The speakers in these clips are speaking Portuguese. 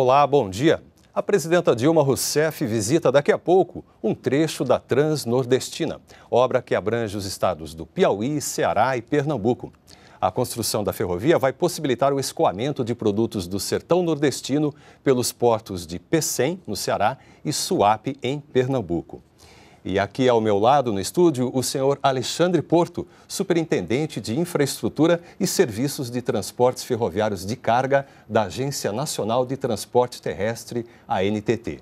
Olá, bom dia. A presidenta Dilma Rousseff visita daqui a pouco um trecho da Transnordestina, obra que abrange os estados do Piauí, Ceará e Pernambuco. A construção da ferrovia vai possibilitar o escoamento de produtos do sertão nordestino pelos portos de Pecém, no Ceará, e Suape, em Pernambuco. E aqui ao meu lado no estúdio, o senhor Alexandre Porto, superintendente de infraestrutura e serviços de transportes ferroviários de carga da Agência Nacional de Transporte Terrestre, ANTT.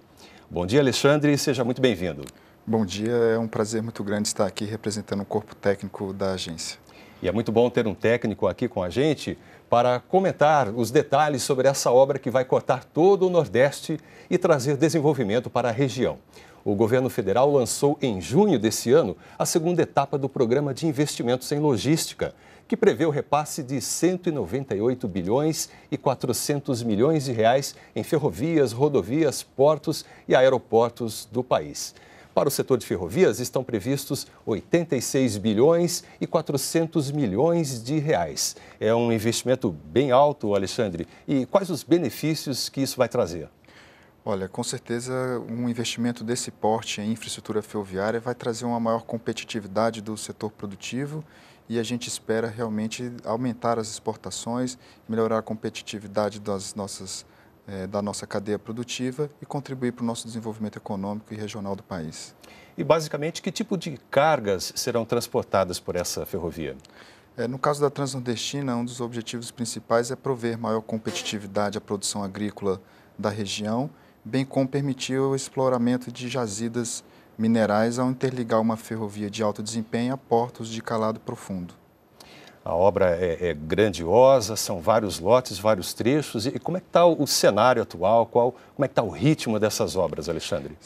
Bom dia, Alexandre, e seja muito bem-vindo. Bom dia, é um prazer muito grande estar aqui representando o corpo técnico da agência. E é muito bom ter um técnico aqui com a gente para comentar os detalhes sobre essa obra que vai cortar todo o Nordeste e trazer desenvolvimento para a região o governo federal lançou em junho desse ano a segunda etapa do Programa de Investimentos em Logística, que prevê o repasse de 198 bilhões e 400 milhões de reais em ferrovias, rodovias, portos e aeroportos do país. Para o setor de ferrovias estão previstos 86 bilhões e 400 milhões de reais. É um investimento bem alto, Alexandre. E quais os benefícios que isso vai trazer? Olha, com certeza um investimento desse porte em infraestrutura ferroviária vai trazer uma maior competitividade do setor produtivo e a gente espera realmente aumentar as exportações, melhorar a competitividade das nossas, eh, da nossa cadeia produtiva e contribuir para o nosso desenvolvimento econômico e regional do país. E basicamente, que tipo de cargas serão transportadas por essa ferrovia? É, no caso da Transnordestina, um dos objetivos principais é prover maior competitividade à produção agrícola da região bem como permitiu o exploramento de jazidas minerais ao interligar uma ferrovia de alto desempenho a portos de calado profundo. A obra é, é grandiosa, são vários lotes, vários trechos. E, como é que está o, o cenário atual? Qual, como é que está o ritmo dessas obras, Alexandre?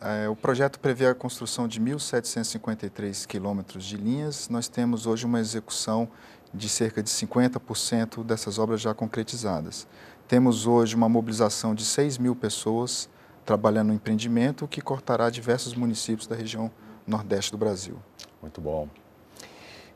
É, o projeto prevê a construção de 1.753 quilômetros de linhas. Nós temos hoje uma execução de cerca de 50% dessas obras já concretizadas. Temos hoje uma mobilização de 6 mil pessoas trabalhando no empreendimento, que cortará diversos municípios da região nordeste do Brasil. Muito bom.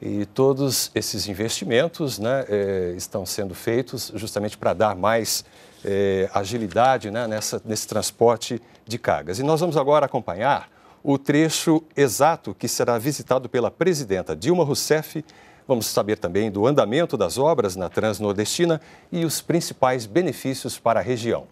E todos esses investimentos né, é, estão sendo feitos justamente para dar mais é, agilidade né, nessa, nesse transporte de cargas. E nós vamos agora acompanhar o trecho exato que será visitado pela presidenta Dilma Rousseff Vamos saber também do andamento das obras na Transnordestina e os principais benefícios para a região.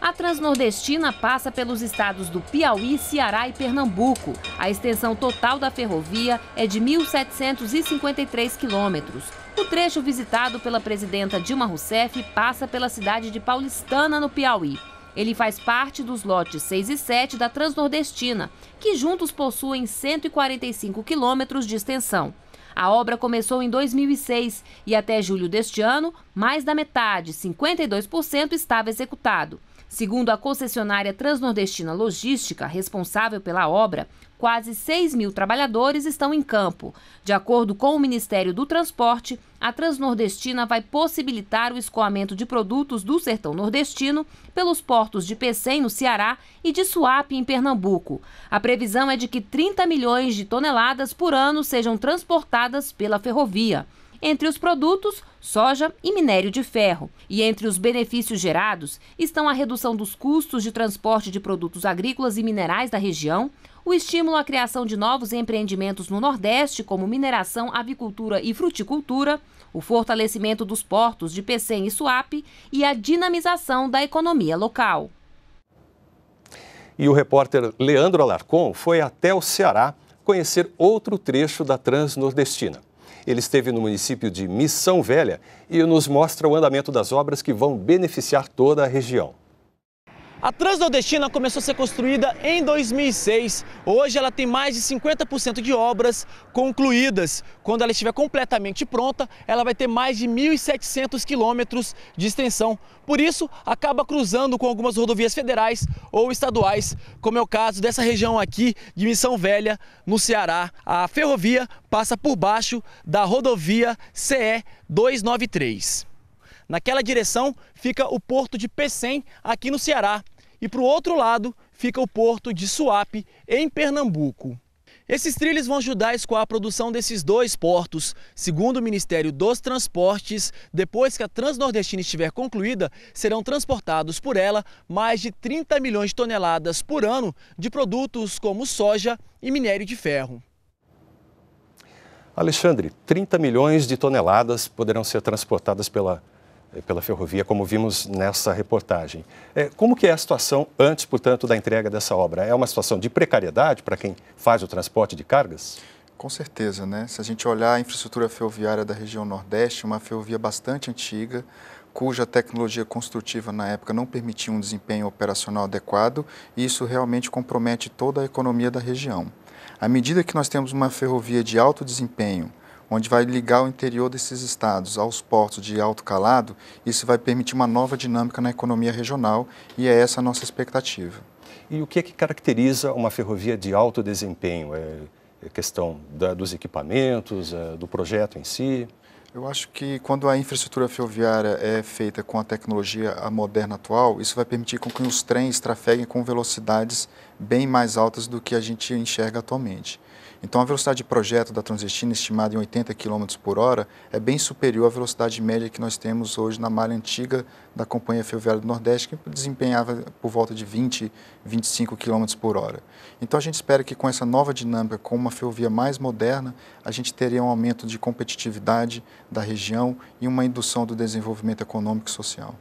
A Transnordestina passa pelos estados do Piauí, Ceará e Pernambuco. A extensão total da ferrovia é de 1.753 quilômetros. O trecho visitado pela presidenta Dilma Rousseff passa pela cidade de Paulistana, no Piauí. Ele faz parte dos lotes 6 e 7 da Transnordestina, que juntos possuem 145 quilômetros de extensão. A obra começou em 2006 e até julho deste ano, mais da metade, 52%, estava executado. Segundo a concessionária Transnordestina Logística, responsável pela obra, quase 6 mil trabalhadores estão em campo. De acordo com o Ministério do Transporte, a Transnordestina vai possibilitar o escoamento de produtos do sertão nordestino pelos portos de Pecém, no Ceará, e de Suape, em Pernambuco. A previsão é de que 30 milhões de toneladas por ano sejam transportadas pela ferrovia. Entre os produtos, soja e minério de ferro. E entre os benefícios gerados estão a redução dos custos de transporte de produtos agrícolas e minerais da região, o estímulo à criação de novos empreendimentos no Nordeste, como mineração, avicultura e fruticultura, o fortalecimento dos portos de Pecém e Suape e a dinamização da economia local. E o repórter Leandro Alarcon foi até o Ceará conhecer outro trecho da Transnordestina. Ele esteve no município de Missão Velha e nos mostra o andamento das obras que vão beneficiar toda a região. A Transnordestina começou a ser construída em 2006. Hoje ela tem mais de 50% de obras concluídas. Quando ela estiver completamente pronta, ela vai ter mais de 1.700 quilômetros de extensão. Por isso, acaba cruzando com algumas rodovias federais ou estaduais, como é o caso dessa região aqui de Missão Velha, no Ceará. A ferrovia passa por baixo da rodovia CE 293. Naquela direção fica o porto de Pecém, aqui no Ceará, e para o outro lado fica o porto de Suape, em Pernambuco. Esses trilhos vão ajudar a escoar a produção desses dois portos. Segundo o Ministério dos Transportes, depois que a Transnordestina estiver concluída, serão transportados por ela mais de 30 milhões de toneladas por ano de produtos como soja e minério de ferro. Alexandre, 30 milhões de toneladas poderão ser transportadas pela eh, pela ferrovia, como vimos nessa reportagem. Eh, como que é a situação antes, portanto, da entrega dessa obra? É uma situação de precariedade para quem faz o transporte de cargas? Com certeza, né? Se a gente olhar a infraestrutura ferroviária da região Nordeste, uma ferrovia bastante antiga, cuja tecnologia construtiva na época não permitia um desempenho operacional adequado, e isso realmente compromete toda a economia da região. À medida que nós temos uma ferrovia de alto desempenho, onde vai ligar o interior desses estados aos portos de alto calado, isso vai permitir uma nova dinâmica na economia regional e é essa a nossa expectativa. E o que é que caracteriza uma ferrovia de alto desempenho? É, é questão da, dos equipamentos, é, do projeto em si? Eu acho que quando a infraestrutura ferroviária é feita com a tecnologia moderna atual, isso vai permitir com que os trens trafeguem com velocidades bem mais altas do que a gente enxerga atualmente. Então, a velocidade de projeto da transestina, estimada em 80 km por hora, é bem superior à velocidade média que nós temos hoje na malha antiga da Companhia Ferroviária do Nordeste, que desempenhava por volta de 20, 25 km por hora. Então, a gente espera que com essa nova dinâmica, com uma ferrovia mais moderna, a gente teria um aumento de competitividade da região e uma indução do desenvolvimento econômico e social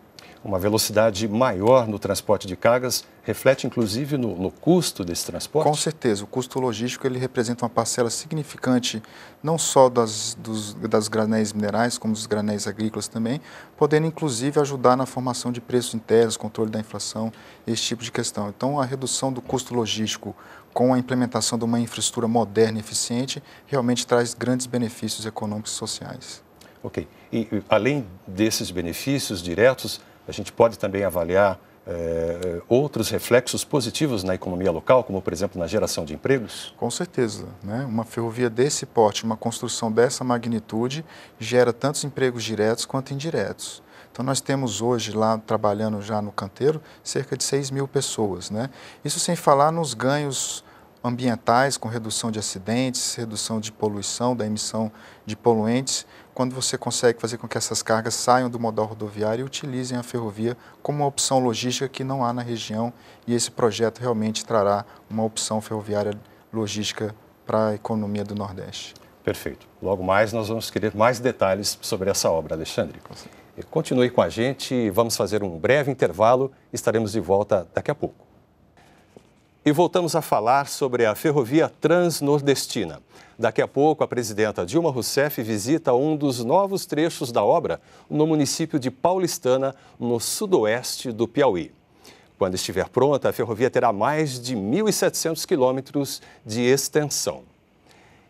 uma velocidade maior no transporte de cargas reflete inclusive no, no, custo desse transporte? Com certeza, o custo logístico ele representa uma parcela significante não só das, dos, das granéis minerais, como dos granéis agrícolas também, podendo inclusive ajudar na formação de preços internos, controle da inflação, esse tipo de questão. Então a redução do custo logístico com a implementação de uma infraestrutura moderna e eficiente realmente traz grandes benefícios econômicos e sociais. Ok. E além desses benefícios diretos, a gente pode também avaliar é, outros reflexos positivos na economia local, como por exemplo na geração de empregos? Com certeza. Né? Uma ferrovia desse porte, uma construção dessa magnitude, gera tantos empregos diretos quanto indiretos. Então, nós temos hoje lá trabalhando já no canteiro cerca de 6 mil pessoas. Né? Isso sem falar nos ganhos ambientais, com redução de acidentes, redução de poluição, da emissão de poluentes quando você consegue fazer com que essas cargas saiam do modal rodoviário e utilizem a ferrovia como uma opção logística que não há na região e esse projeto realmente trará uma opção ferroviária logística para a economia do Nordeste. Perfeito. Logo mais nós vamos querer mais detalhes sobre essa obra, Alexandre. Continue com a gente, vamos fazer um breve intervalo, estaremos de volta daqui a pouco. E voltamos a falar sobre a ferrovia transnordestina. Daqui a pouco, a presidenta Dilma Rousseff visita um dos novos trechos da obra no município de Paulistana, no sudoeste do Piauí. Quando estiver pronta, a ferrovia terá mais de 1.700 quilômetros de extensão.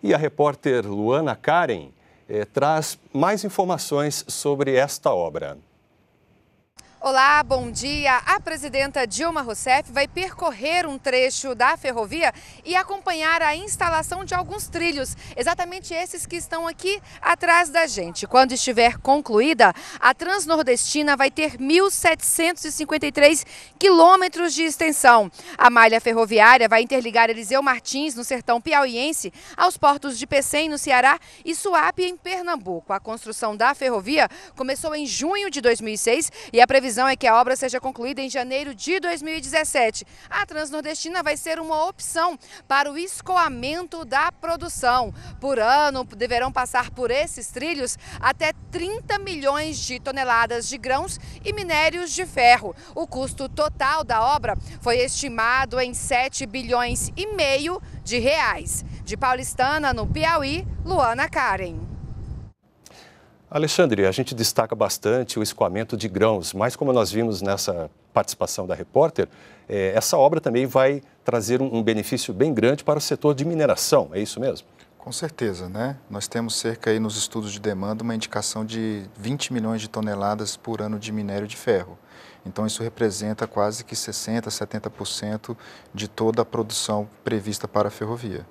E a repórter Luana Karen eh, traz mais informações sobre esta obra. Olá, bom dia. A presidenta Dilma Rousseff vai percorrer um trecho da ferrovia e acompanhar a instalação de alguns trilhos, exatamente esses que estão aqui atrás da gente. Quando estiver concluída, a Transnordestina vai ter 1.753 quilômetros de extensão. A malha ferroviária vai interligar Eliseu Martins, no sertão piauiense, aos portos de Pecém, no Ceará, e Suape, em Pernambuco. A construção da ferrovia começou em junho de 2006 e a previsão previsão é que a obra seja concluída em janeiro de 2017. A Transnordestina vai ser uma opção para o escoamento da produção. Por ano, deverão passar por esses trilhos até 30 milhões de toneladas de grãos e minérios de ferro. O custo total da obra foi estimado em 7 bilhões e meio de reais. De Paulistana, no Piauí, Luana Karen. Alexandre, a gente destaca bastante o escoamento de grãos, mas como nós vimos nessa participação da repórter, é, essa obra também vai trazer um, um benefício bem grande para o setor de mineração, é isso mesmo? Com certeza, né? Nós temos cerca aí nos estudos de demanda uma indicação de 20 milhões de toneladas por ano de minério de ferro. Então isso representa quase que 60, 70% de toda a produção prevista para a ferrovia.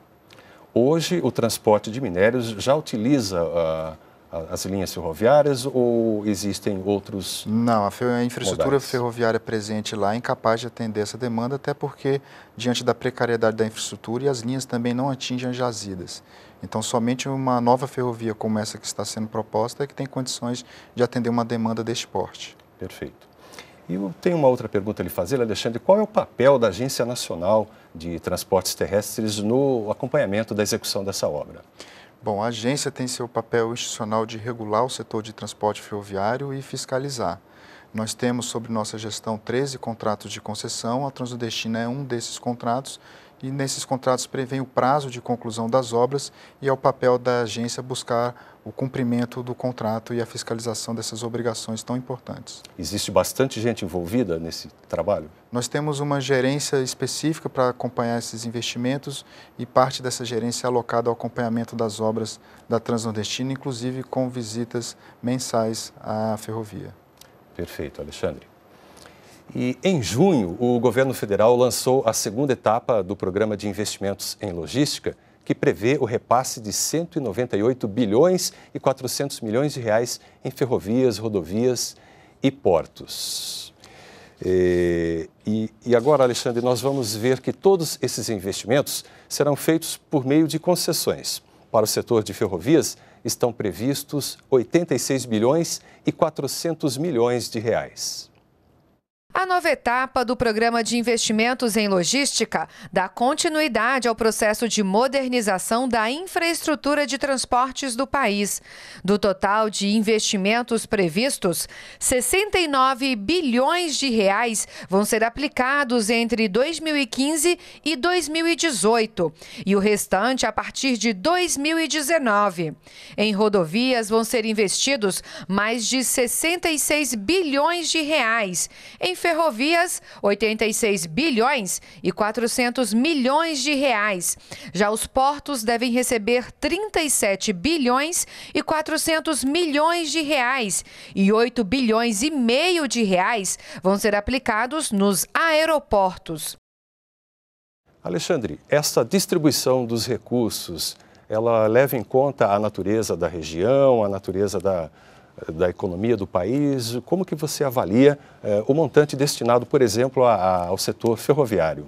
Hoje o transporte de minérios já utiliza uh, as linhas ferroviárias ou existem outros? Não, a, infraestrutura modais? ferroviária presente lá é incapaz de atender essa demanda, até porque, diante da precariedade da infraestrutura, e as linhas também não atingem as jazidas. Então, somente uma nova ferrovia como essa que está sendo proposta é que tem condições de atender uma demanda deste porte. Perfeito. E eu tenho uma outra pergunta a lhe fazer, Alexandre. Qual é o papel da Agência Nacional de Transportes Terrestres no acompanhamento da execução dessa obra? Bom, a agência tem seu papel institucional de regular o setor de transporte ferroviário e fiscalizar. Nós temos sobre nossa gestão 13 contratos de concessão, a Transnordestina é um desses contratos e nesses contratos prevê o prazo de conclusão das obras e é o papel da agência buscar o cumprimento do contrato e a fiscalização dessas obrigações tão importantes. Existe bastante gente envolvida nesse trabalho? Nós temos uma gerência específica para acompanhar esses investimentos e parte dessa gerência é alocada ao acompanhamento das obras da Transnordestina, inclusive com visitas mensais à ferrovia. Perfeito, Alexandre. E em junho, o governo federal lançou a segunda etapa do programa de investimentos em logística, que prevê o repasse de 198 bilhões e 400 milhões de reais em ferrovias, rodovias e portos. E, e, agora, Alexandre, nós vamos ver que todos esses investimentos serão feitos por meio de concessões. Para o setor de ferrovias, estão previstos 86 bilhões e 400 milhões de reais. A nova etapa do Programa de Investimentos em Logística dá continuidade ao processo de modernização da infraestrutura de transportes do país. Do total de investimentos previstos, 69 bilhões de reais vão ser aplicados entre 2015 e 2018 e o restante a partir de 2019. Em rodovias vão ser investidos mais de 66 bilhões de reais. Em ferrovias, 86 bilhões e 400 milhões de reais. Já os portos devem receber 37 bilhões e 400 milhões de reais e 8 bilhões e meio de reais vão ser aplicados nos aeroportos. Alexandre, essa distribuição dos recursos, ela leva em conta a natureza da região, a natureza da, da economia do país, como que você avalia eh, o montante destinado, por exemplo, a, a, ao setor ferroviário?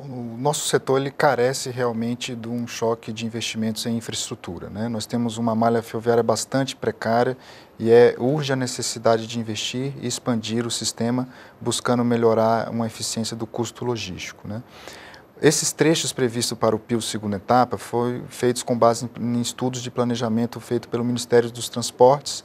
O nosso setor ele carece realmente de um choque de investimentos em infraestrutura. Né? Nós temos uma malha ferroviária bastante precária e é urge a necessidade de investir e expandir o sistema, buscando melhorar uma eficiência do custo logístico. Né? Esses trechos previstos para o PIL segunda etapa foram feitos com base em, em estudos de planejamento feito pelo Ministério dos Transportes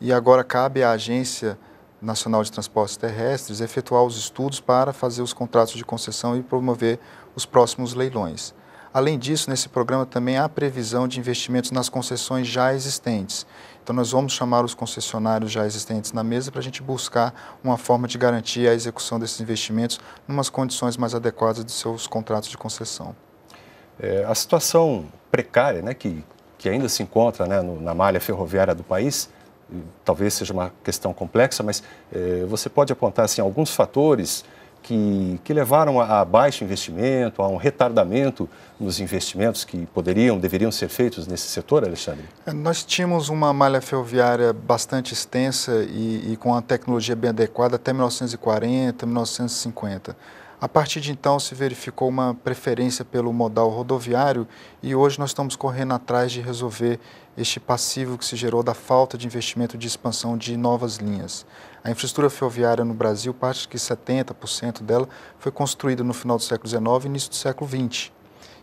e agora cabe à Agência Nacional de Transportes Terrestres efetuar os estudos para fazer os contratos de concessão e promover os próximos leilões. Além disso, nesse programa também há previsão de investimentos nas concessões já existentes. Então, nós vamos chamar os concessionários já existentes na mesa para a gente buscar uma forma de garantir a execução desses investimentos em umas condições mais adequadas de seus contratos de concessão. É, a situação precária né, que, que ainda se encontra né, no, na malha ferroviária do país talvez seja uma questão complexa, mas eh, você pode apontar assim, alguns fatores que, que levaram a, a, baixo investimento, a um retardamento nos investimentos que poderiam, deveriam ser feitos nesse setor, Alexandre? É, nós tínhamos uma malha ferroviária bastante extensa e, e com a tecnologia bem adequada até 1940, 1950. A partir de então se verificou uma preferência pelo modal rodoviário e hoje nós estamos correndo atrás de resolver este passivo que se gerou da falta de investimento de expansão de novas linhas. A infraestrutura ferroviária no Brasil, parte de 70% dela foi construída no final do século XIX e início do século XX.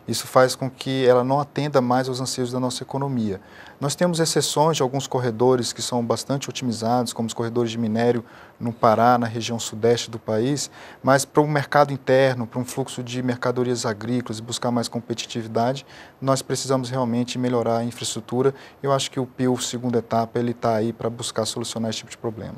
Isso faz com que ela não atenda mais aos anseios da nossa economia. Nós temos exceções de alguns corredores que são bastante otimizados, como os corredores de minério no Pará, na região sudeste do país, mas para o mercado interno, para um fluxo de mercadorias agrícolas e buscar mais competitividade, nós precisamos realmente melhorar a infraestrutura. Eu acho que o PIL, segunda etapa, ele está aí para buscar solucionar esse tipo de problema.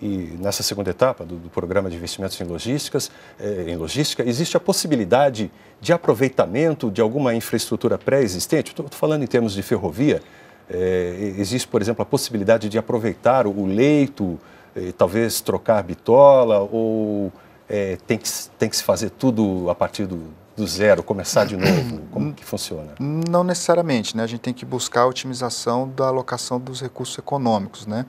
E nessa segunda etapa do, do programa de investimentos em, logísticas, eh, em logística, existe a possibilidade de aproveitamento de alguma infraestrutura pré-existente? Estou falando em termos de ferrovia. Eh, existe, por exemplo, a possibilidade de aproveitar o leito, eh, talvez trocar bitola, ou eh, tem, que, tem que se fazer tudo a partir do, do zero, começar de novo? Como que funciona? Não necessariamente, né? A gente tem que buscar a otimização da alocação dos recursos econômicos, né?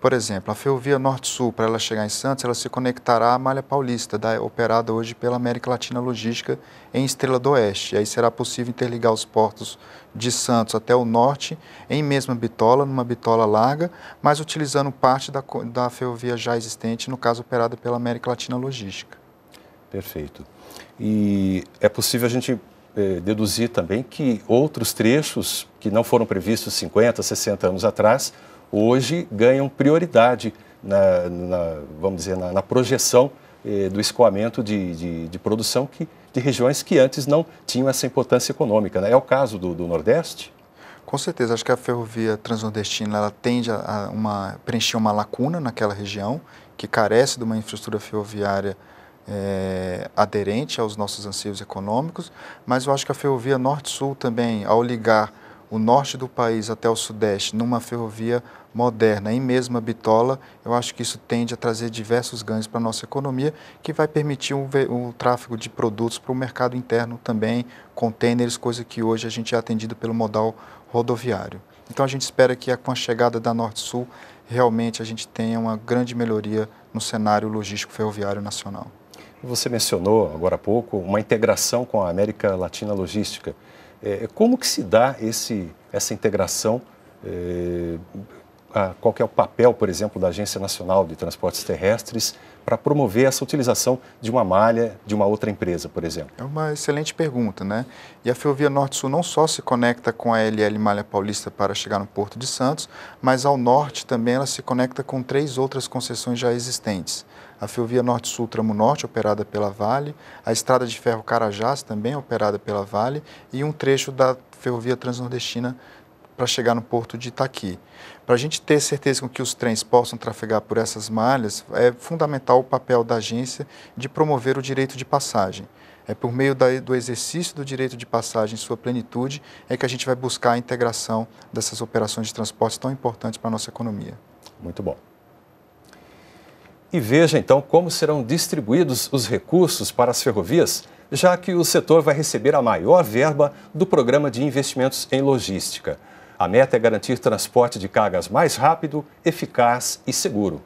Por exemplo, a ferrovia Norte-Sul, para ela chegar em Santos, ela se conectará à Malha Paulista, da, operada hoje pela América Latina Logística em Estrela do Oeste. Aí será possível interligar os portos de Santos até o norte, em mesma bitola, numa bitola larga, mas utilizando parte da, da ferrovia já existente, no caso operada pela América Latina Logística. Perfeito. E é possível a gente eh, deduzir também que outros trechos que não foram previstos 50, 60 anos atrás hoje ganham prioridade na, na vamos dizer, na, na projeção eh, do escoamento de, de, de, produção que, de regiões que antes não tinham essa importância econômica. Né? É o caso do, do Nordeste? Com certeza, acho que a ferrovia transnordestina ela tende a uma, preencher uma lacuna naquela região que carece de uma infraestrutura ferroviária é, aderente aos nossos anseios econômicos, mas eu acho que a ferrovia norte-sul também, ao ligar o norte do país até o sudeste numa ferrovia moderna em mesma bitola, eu acho que isso tende a trazer diversos ganhos para a nossa economia, que vai permitir um, um tráfego de produtos para o mercado interno também, contêineres, coisa que hoje a gente é atendido pelo modal rodoviário. Então a gente espera que com a chegada da Norte-Sul realmente a gente tenha uma grande melhoria no cenário logístico ferroviário nacional. Você mencionou agora há pouco uma integração com a América Latina Logística. É, como que se dá esse, essa integração? É, qual é o papel, por exemplo, da Agência Nacional de Transportes Terrestres para promover essa utilização de uma malha de uma outra empresa, por exemplo? É uma excelente pergunta, né? E a Ferrovia Norte-Sul não só se conecta com a LL Malha Paulista para chegar no Porto de Santos, mas ao norte também ela se conecta com três outras concessões já existentes. A Ferrovia Norte-Sul Tramo Norte, operada pela Vale, a Estrada de Ferro Carajás, também operada pela Vale, e um trecho da Ferrovia Transnordestina para chegar no porto de Itaqui. Para a gente ter certeza com que os trens possam trafegar por essas malhas, é fundamental o papel da agência de promover o direito de passagem. É por meio da, do exercício do direito de passagem em sua plenitude é que a gente vai buscar a integração dessas operações de transporte tão importantes para a nossa economia. Muito bom. E veja então como serão distribuídos os recursos para as ferrovias, já que o setor vai receber a maior verba do Programa de Investimentos em Logística. A meta é garantir transporte de cargas mais rápido, eficaz e seguro.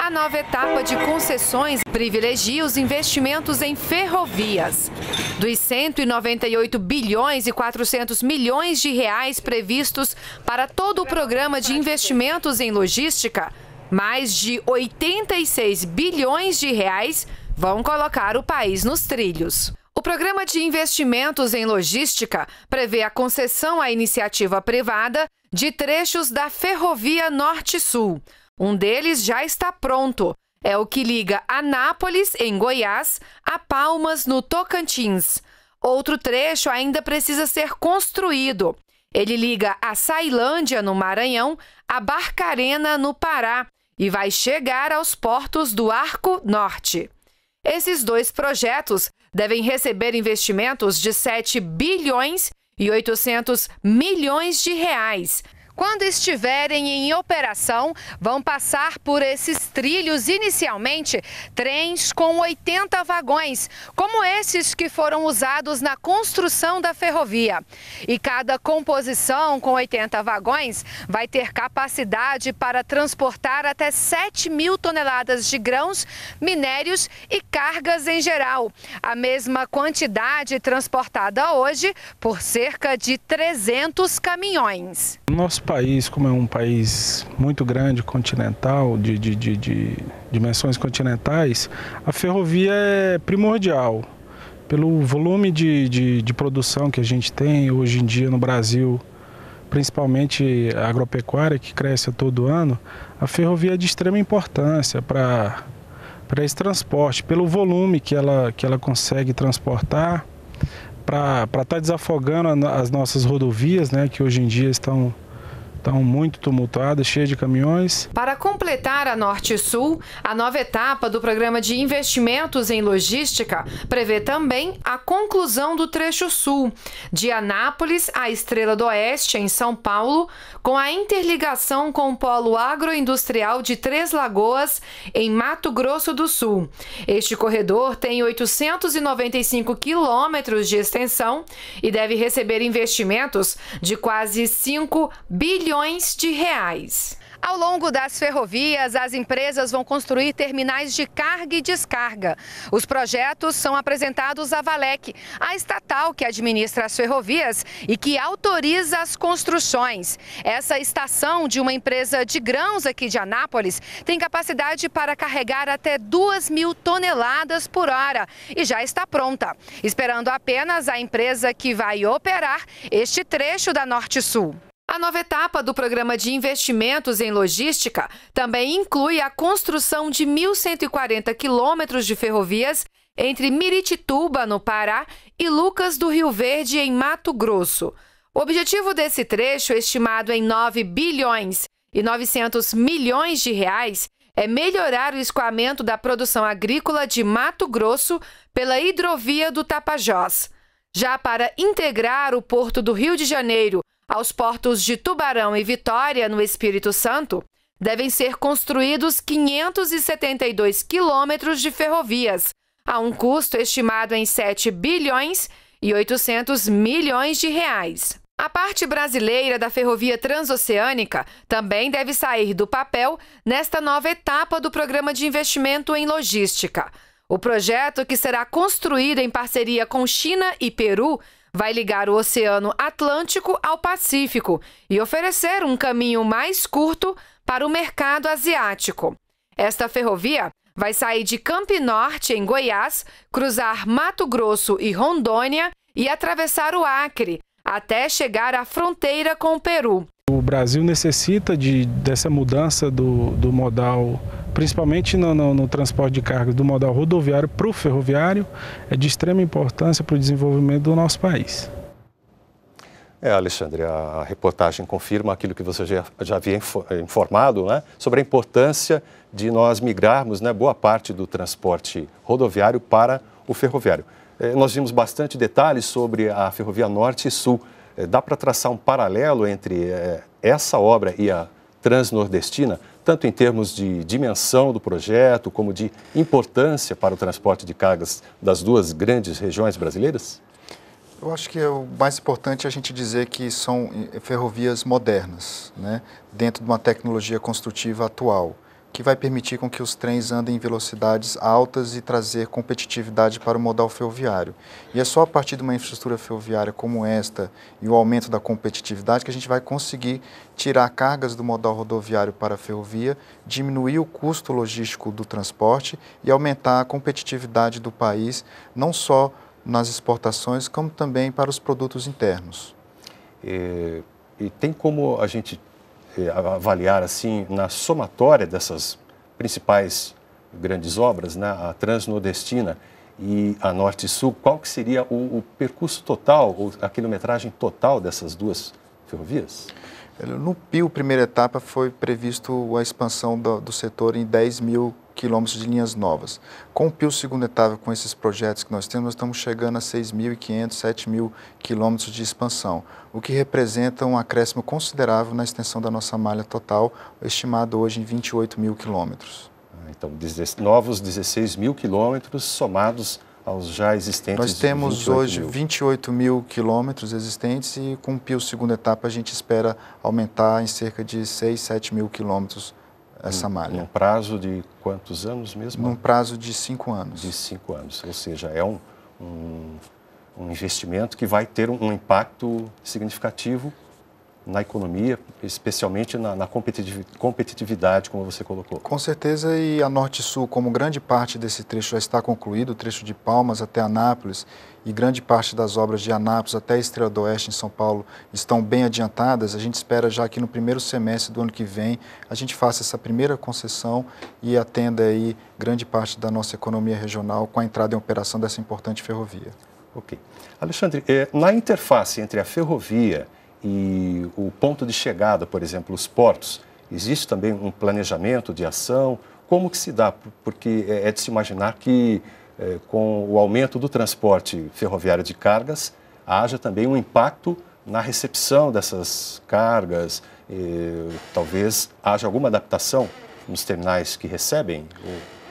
A nova etapa de concessões privilegia os investimentos em ferrovias. Dos 198 bilhões e 400 milhões de reais previstos para todo o programa de investimentos em logística, mais de 86 bilhões de reais vão colocar o país nos trilhos. Programa de Investimentos em Logística prevê a concessão à iniciativa privada de trechos da Ferrovia Norte-Sul. Um deles já está pronto. É o que liga Anápolis, em Goiás, a Palmas, no Tocantins. Outro trecho ainda precisa ser construído. Ele liga a Sailândia, no Maranhão, a Barcarena, no Pará, e vai chegar aos portos do Arco Norte. Esses dois projetos devem receber investimentos de 7 bilhões e 800 milhões de reais quando estiverem em operação, vão passar por esses trilhos inicialmente trens com 80 vagões, como esses que foram usados na construção da ferrovia. E cada composição com 80 vagões vai ter capacidade para transportar até 7 mil toneladas de grãos, minérios e cargas em geral. A mesma quantidade transportada hoje por cerca de 300 caminhões. Nosso país, como é um país muito grande, continental, de, de, de, de dimensões continentais, a ferrovia é primordial. Pelo volume de, de produção que a gente tem hoje em dia no Brasil, principalmente a agropecuária, que cresce todo ano, a ferrovia é de extrema importância para para esse transporte, pelo volume que ela, que ela consegue transportar, para estar tá desafogando as nossas rodovias, né, que hoje em dia estão estão tá muito tumultuadas, cheias de caminhões. Para completar a Norte Sul, a nova etapa do programa de investimentos em logística prevê também a conclusão do trecho sul, de Anápolis à Estrela do Oeste, em São Paulo, com a interligação com o polo agroindustrial de Três Lagoas, em Mato Grosso do Sul. Este corredor tem 895 quilômetros de extensão e deve receber investimentos de quase 5 bilhões bilhões de reais. Ao longo das ferrovias, as empresas vão construir terminais de carga e descarga. Os projetos são apresentados à Valec, a estatal que administra as ferrovias e que autoriza as construções. Essa estação de uma empresa de grãos aqui de Anápolis tem capacidade para carregar até 2 mil toneladas por hora e já está pronta, esperando apenas a empresa que vai operar este trecho da Norte-Sul. A nova etapa do programa de investimentos em logística também inclui a construção de 1.140 quilômetros de ferrovias entre Miritituba, no Pará, e Lucas do Rio Verde, em Mato Grosso. O objetivo desse trecho, estimado em 9 bilhões e 900 milhões de reais, é melhorar o escoamento da produção agrícola de Mato Grosso pela hidrovia do Tapajós. Já para integrar o porto do Rio de Janeiro aos portos de Tubarão e Vitória, no Espírito Santo, devem ser construídos 572 quilômetros de ferrovias, a um custo estimado em 7 bilhões e 800 milhões de reais. A parte brasileira da ferrovia transoceânica também deve sair do papel nesta nova etapa do programa de investimento em logística. O projeto, que será construído em parceria com China e Peru, vai ligar o Oceano Atlântico ao Pacífico e oferecer um caminho mais curto para o mercado asiático. Esta ferrovia vai sair de Campinorte, em Goiás, cruzar Mato Grosso e Rondônia e atravessar o Acre, até chegar à fronteira com o Peru. O Brasil necessita de, dessa mudança do, do modal, principalmente no, no, no, transporte de cargas, do modal rodoviário para o ferroviário, é de extrema importância para o desenvolvimento do nosso país. É, Alexandre, a reportagem confirma aquilo que você já, já havia informado né, sobre a importância de nós migrarmos né, boa parte do transporte rodoviário para o ferroviário. É, nós vimos bastante detalhes sobre a Ferrovia Norte e Sul, é, dá para traçar um paralelo entre é, essa obra e a transnordestina, tanto em termos de dimensão do projeto, como de importância para o transporte de cargas das duas grandes regiões brasileiras? Eu acho que é o mais importante é a gente dizer que são eh, ferrovias modernas, né? dentro de uma tecnologia construtiva atual que vai permitir com que os trens andem em velocidades altas e trazer competitividade para o modal ferroviário. E é só a partir de uma infraestrutura ferroviária como esta e o aumento da competitividade que a gente vai conseguir tirar cargas do modal rodoviário para a ferrovia, diminuir o custo logístico do transporte e aumentar a competitividade do país, não só nas exportações, como também para os produtos internos. E, é, e tem como a gente avaliar assim na somatória dessas principais grandes obras, né, a Transnordestina e a Norte Sul, qual que seria o, o percurso total, ou a quilometragem total dessas duas ferrovias? No PIO, primeira etapa, foi previsto a expansão do, do setor em 10 mil quilômetros de linhas novas. Com o PIL segunda etapa, com esses projetos que nós temos, nós estamos chegando a 6.500, 7.000 quilômetros de expansão, o que representa um acréscimo considerável na extensão da nossa malha total, estimado hoje em 28 mil quilômetros. Então, novos 16 mil quilômetros somados aos já existentes? Nós temos 28 hoje mil. 28 mil quilômetros existentes e com o PIL segunda etapa a gente espera aumentar em cerca de 6, 7 mil quilômetros essa malha. Num prazo de quantos anos mesmo? Num prazo de cinco anos. De cinco anos, ou seja, é um, um, um investimento que vai ter um, impacto significativo na economia, especialmente na, na, competitividade, como você colocou. Com certeza, e a Norte-Sul, como grande parte desse trecho já está concluído, o trecho de Palmas até Anápolis e grande parte das obras de Anápolis até a Estrela do Oeste em São Paulo estão bem adiantadas, a gente espera já que no primeiro semestre do ano que vem a gente faça essa primeira concessão e atenda aí grande parte da nossa economia regional com a entrada em operação dessa importante ferrovia. Ok. Alexandre, eh, na interface entre a ferrovia e o ponto de chegada, por exemplo, os portos, existe também um planejamento de ação? Como que se dá? Porque é, é de se imaginar que é, com o aumento do transporte ferroviário de cargas, haja também um impacto na recepção dessas cargas, talvez haja alguma adaptação nos terminais que recebem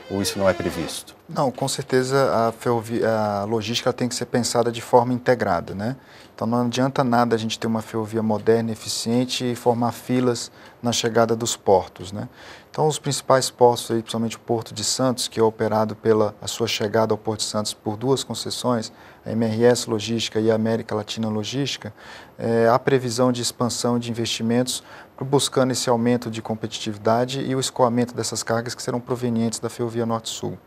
ou, ou isso não é previsto? Não, com certeza a, ferrovia, a logística tem que ser pensada de forma integrada, né? Então não adianta nada a gente ter uma ferrovia moderna, eficiente e formar filas na chegada dos portos, né? Então, os principais postos, aí, principalmente o Porto de Santos, que é operado pela a sua chegada ao Porto de Santos por duas concessões, a MRS Logística e a América Latina Logística, é, previsão de expansão de investimentos buscando esse aumento de competitividade e o escoamento dessas cargas que serão provenientes da Ferrovia Norte-Sul.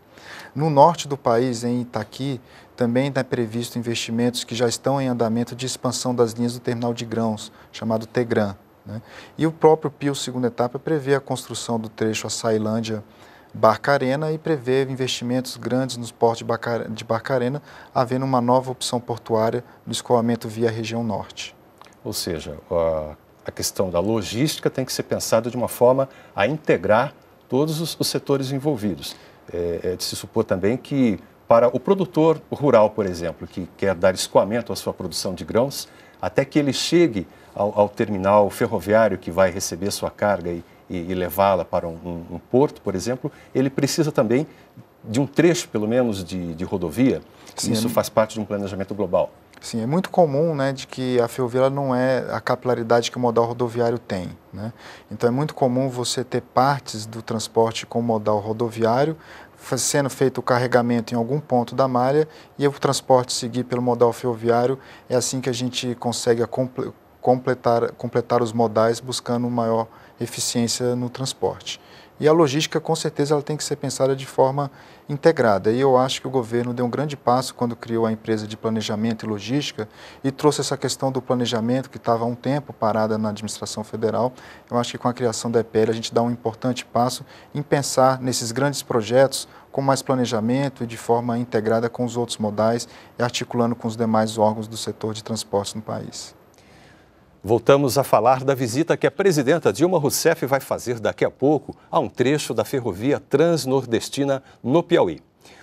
No norte do país, em Itaqui, também está previsto investimentos que já estão em andamento de expansão das linhas do terminal de grãos, chamado Tegran. Né? E o próprio PIO segunda etapa prevê a construção do trecho Açailândia Barcarena e prevê investimentos grandes nos portos de Barcarena, havendo uma nova opção portuária no escoamento via região norte. Ou seja, a, questão da logística tem que ser pensada de uma forma a integrar todos os, setores envolvidos. É, é de se supor também que para o produtor rural, por exemplo, que quer dar escoamento à sua produção de grãos, até que ele chegue ao, ao terminal ferroviário que vai receber sua carga e, e, e levá-la para um, um, um porto, por exemplo, ele precisa também de um trecho, pelo menos, de, de rodovia. Sim, Isso é... faz parte de um planejamento global. Sim, é muito comum né, de que a ferroviária não é a capilaridade que o modal rodoviário tem. Né? Então é muito comum você ter partes do transporte com modal rodoviário sendo feito o carregamento em algum ponto da malha e o transporte seguir pelo modal ferroviário. É assim que a gente consegue completar, completar os modais buscando maior eficiência no transporte. E a logística, com certeza, ela tem que ser pensada de forma integrada. E eu acho que o governo deu um grande passo quando criou a empresa de planejamento e logística e trouxe essa questão do planejamento, que estava há um tempo parada na administração federal. Eu acho que com a criação da EPL a gente dá um importante passo em pensar nesses grandes projetos com mais planejamento e de forma integrada com os outros modais e articulando com os demais órgãos do setor de transporte no país. Voltamos a falar da visita que a presidenta Dilma Rousseff vai fazer daqui a pouco a um trecho da ferrovia transnordestina no Piauí.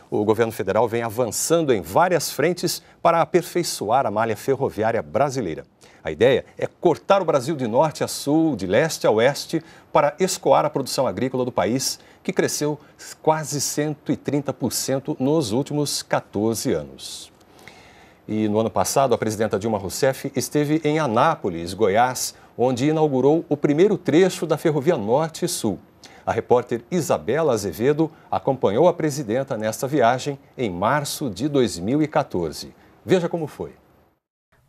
O governo federal vem avançando em várias frentes para aperfeiçoar a malha ferroviária brasileira. A ideia é cortar o Brasil de norte a sul, de leste a oeste, para escoar a produção agrícola do país, que cresceu quase 130% nos últimos 14 anos. E no ano passado, a presidenta Dilma Rousseff esteve em Anápolis, Goiás, onde inaugurou o primeiro trecho da Ferrovia Norte Sul. A repórter Isabela Azevedo acompanhou a presidenta nesta viagem em março de 2014. Veja como foi.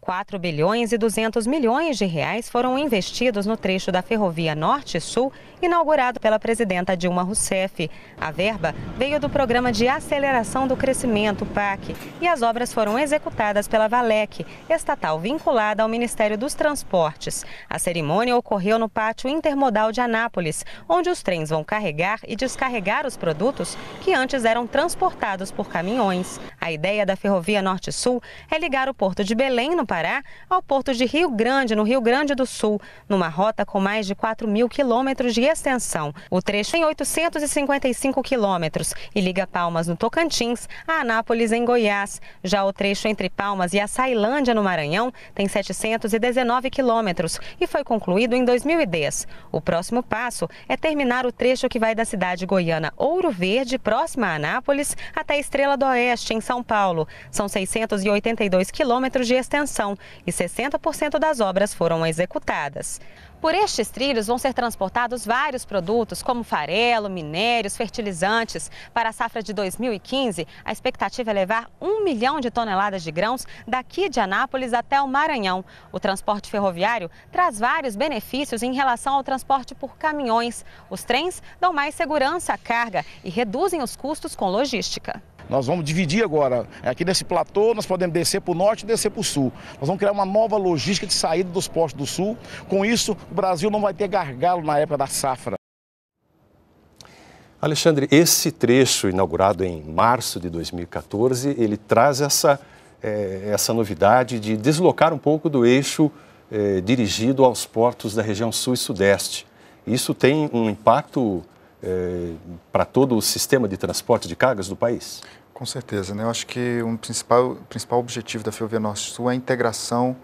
4 bilhões e 200 milhões de reais foram investidos no trecho da Ferrovia Norte-Sul, inaugurado pela presidenta Dilma Rousseff. A verba veio do Programa de Aceleração do Crescimento, PAC, e as obras foram executadas pela Valec, estatal vinculada ao Ministério dos Transportes. A cerimônia ocorreu no pátio intermodal de Anápolis, onde os trens vão carregar e descarregar os produtos que antes eram transportados por caminhões. A ideia da Ferrovia Norte-Sul é ligar o Porto de Belém, no Pará ao porto de Rio Grande, no Rio Grande do Sul, numa rota com mais de 4 mil quilômetros de extensão. O trecho tem 855 quilômetros e liga Palmas, no Tocantins, a Anápolis, em Goiás. Já o trecho entre Palmas e a Sailândia, no Maranhão, tem 719 quilômetros e foi concluído em 2010. O próximo passo é terminar o trecho que vai da cidade goiana Ouro Verde, próxima a Anápolis, até Estrela do Oeste, em São Paulo. São 682 quilômetros de extensão construção e 60% das obras foram executadas. Por estes trilhos vão ser transportados vários produtos, como farelo, minérios, fertilizantes. Para a safra de 2015, a expectativa é levar um milhão de toneladas de grãos daqui de Anápolis até o Maranhão. O transporte ferroviário traz vários benefícios em relação ao transporte por caminhões. Os trens dão mais segurança à carga e reduzem os custos com logística. Nós vamos dividir agora. É, aqui nesse platô, nós podemos descer para o norte e descer para o sul. Nós vamos criar uma nova logística de saída dos postos do sul. Com isso, o Brasil não vai ter gargalo na época da safra. Alexandre, esse trecho inaugurado em março de 2014, ele traz essa, é, essa novidade de deslocar um pouco do eixo é, dirigido aos portos da região sul e sudeste. Isso tem um impacto é, para todo o sistema de transporte de cargas do país? Com certeza, né? Eu acho que um principal, principal objetivo da Ferrovia Norte-Sul é a integração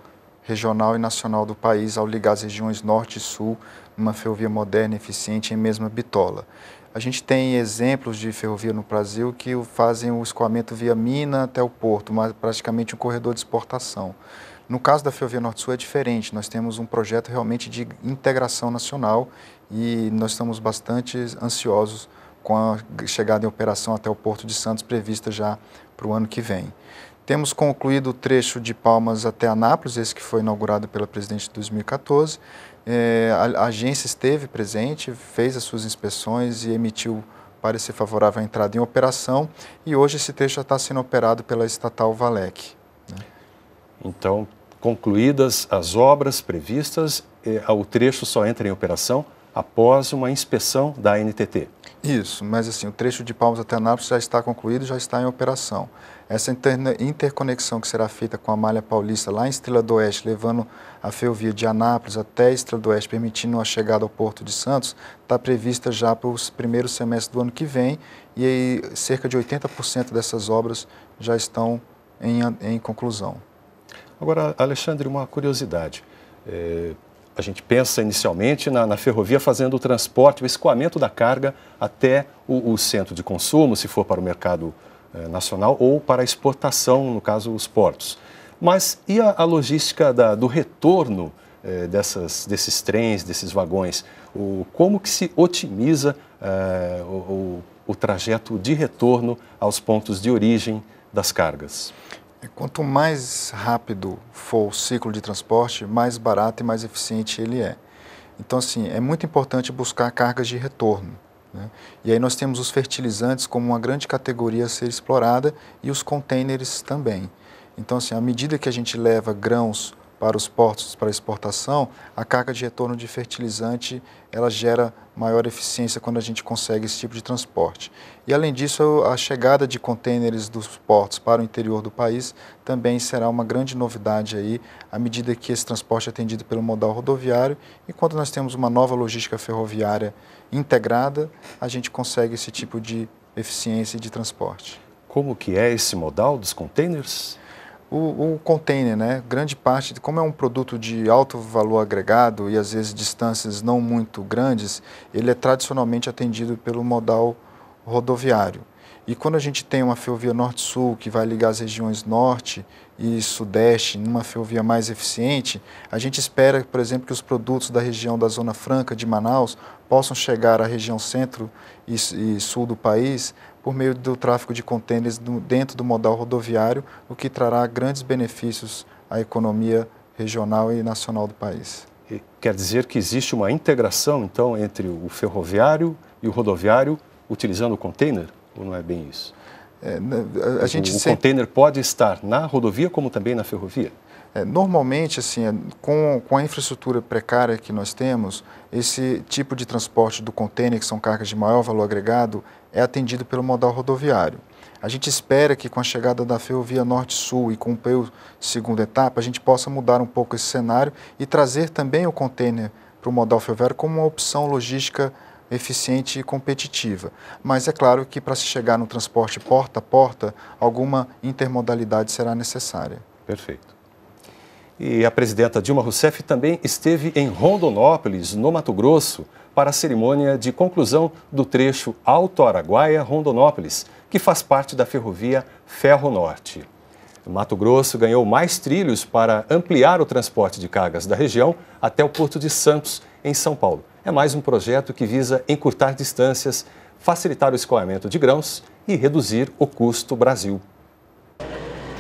regional e nacional do país ao ligar as regiões Norte e Sul numa ferrovia moderna, eficiente em mesma bitola. A gente tem exemplos de ferrovia no Brasil que fazem o escoamento via mina até o porto, mas praticamente um corredor de exportação. No caso da Ferrovia Norte-Sul é diferente, nós temos um projeto realmente de integração nacional e nós estamos bastante ansiosos com a chegada em operação até o Porto de Santos prevista já para o ano que vem. Temos concluído o trecho de Palmas até Anápolis, esse que foi inaugurado pela presidente em 2014. É, a, a, agência esteve presente, fez as suas inspeções e emitiu parecer favorável à entrada em operação. E hoje esse trecho já está sendo operado pela estatal Valec. Né? Então, concluídas as obras previstas, é, o trecho só entra em operação após uma inspeção da NTT. Isso, mas assim, o trecho de Palmas até Anápolis já está concluído, já está em operação. Essa inter interconexão que será feita com a malha paulista lá em Estrela do Oeste, levando a ferrovia de Anápolis até Estrela do Oeste, permitindo a chegada ao Porto de Santos, está prevista já para os primeiros semestres do ano que vem e aí, cerca de 80% dessas obras já estão em, em conclusão. Agora, Alexandre, uma curiosidade. É a gente pensa inicialmente na, na ferrovia fazendo o transporte, o escoamento da carga até o, o centro de consumo, se for para o mercado eh, nacional, ou para a exportação, no caso, os portos. Mas e a, a logística da, do retorno eh, dessas, desses trens, desses vagões? O, como que se otimiza eh, o, o, o trajeto de retorno aos pontos de origem das cargas? É, quanto mais rápido for o ciclo de transporte, mais barato e mais eficiente ele é. Então, assim, é muito importante buscar cargas de retorno. Né? E aí nós temos os fertilizantes como uma grande categoria a ser explorada e os contêineres também. Então, assim, à medida que a gente leva grãos para os portos para exportação, a carga de retorno de fertilizante ela gera maior eficiência quando a gente consegue esse tipo de transporte. E além disso, a chegada de contêineres dos portos para o interior do país também será uma grande novidade aí, à medida que esse transporte é atendido pelo modal rodoviário, enquanto nós temos uma nova logística ferroviária integrada, a gente consegue esse tipo de eficiência de transporte. Como que é esse modal dos contêineres? o, o, container, né? Grande parte, como é um produto de alto valor agregado e às vezes distâncias não muito grandes, ele é tradicionalmente atendido pelo modal rodoviário. E quando a gente tem uma ferrovia norte-sul que vai ligar as regiões norte e sudeste numa ferrovia mais eficiente, a gente espera, por exemplo, que os produtos da região da Zona Franca de Manaus possam chegar à região centro e, e sul do país por meio do tráfego de contêineres dentro do modal rodoviário, o que trará grandes benefícios à economia regional e nacional do país. E quer dizer que existe uma integração, então, entre o ferroviário e o rodoviário utilizando o container? Ou não é bem isso? É, né, a, a gente o, sempre... container pode estar na rodovia como também na ferrovia? É, normalmente, assim, é, com, com a infraestrutura precária que nós temos, esse tipo de transporte do container, que são cargas de maior valor agregado, é atendido pelo modal rodoviário. A gente espera que com a chegada da Ferrovia Norte-Sul e com o PEU segunda etapa, a gente possa mudar um pouco esse cenário e trazer também o container para o modal ferroviário como uma opção logística eficiente e competitiva. Mas é claro que para se chegar no transporte porta a porta, alguma intermodalidade será necessária. Perfeito. E a presidenta Dilma Rousseff também esteve em Rondonópolis, no Mato Grosso, para a cerimônia de conclusão do trecho Alto Araguaia-Rondonópolis, que faz parte da ferrovia Ferro Norte. Mato Grosso ganhou mais trilhos para ampliar o transporte de cargas da região até o Porto de Santos, em São Paulo. É mais um projeto que visa encurtar distâncias, facilitar o escoamento de grãos e reduzir o custo Brasil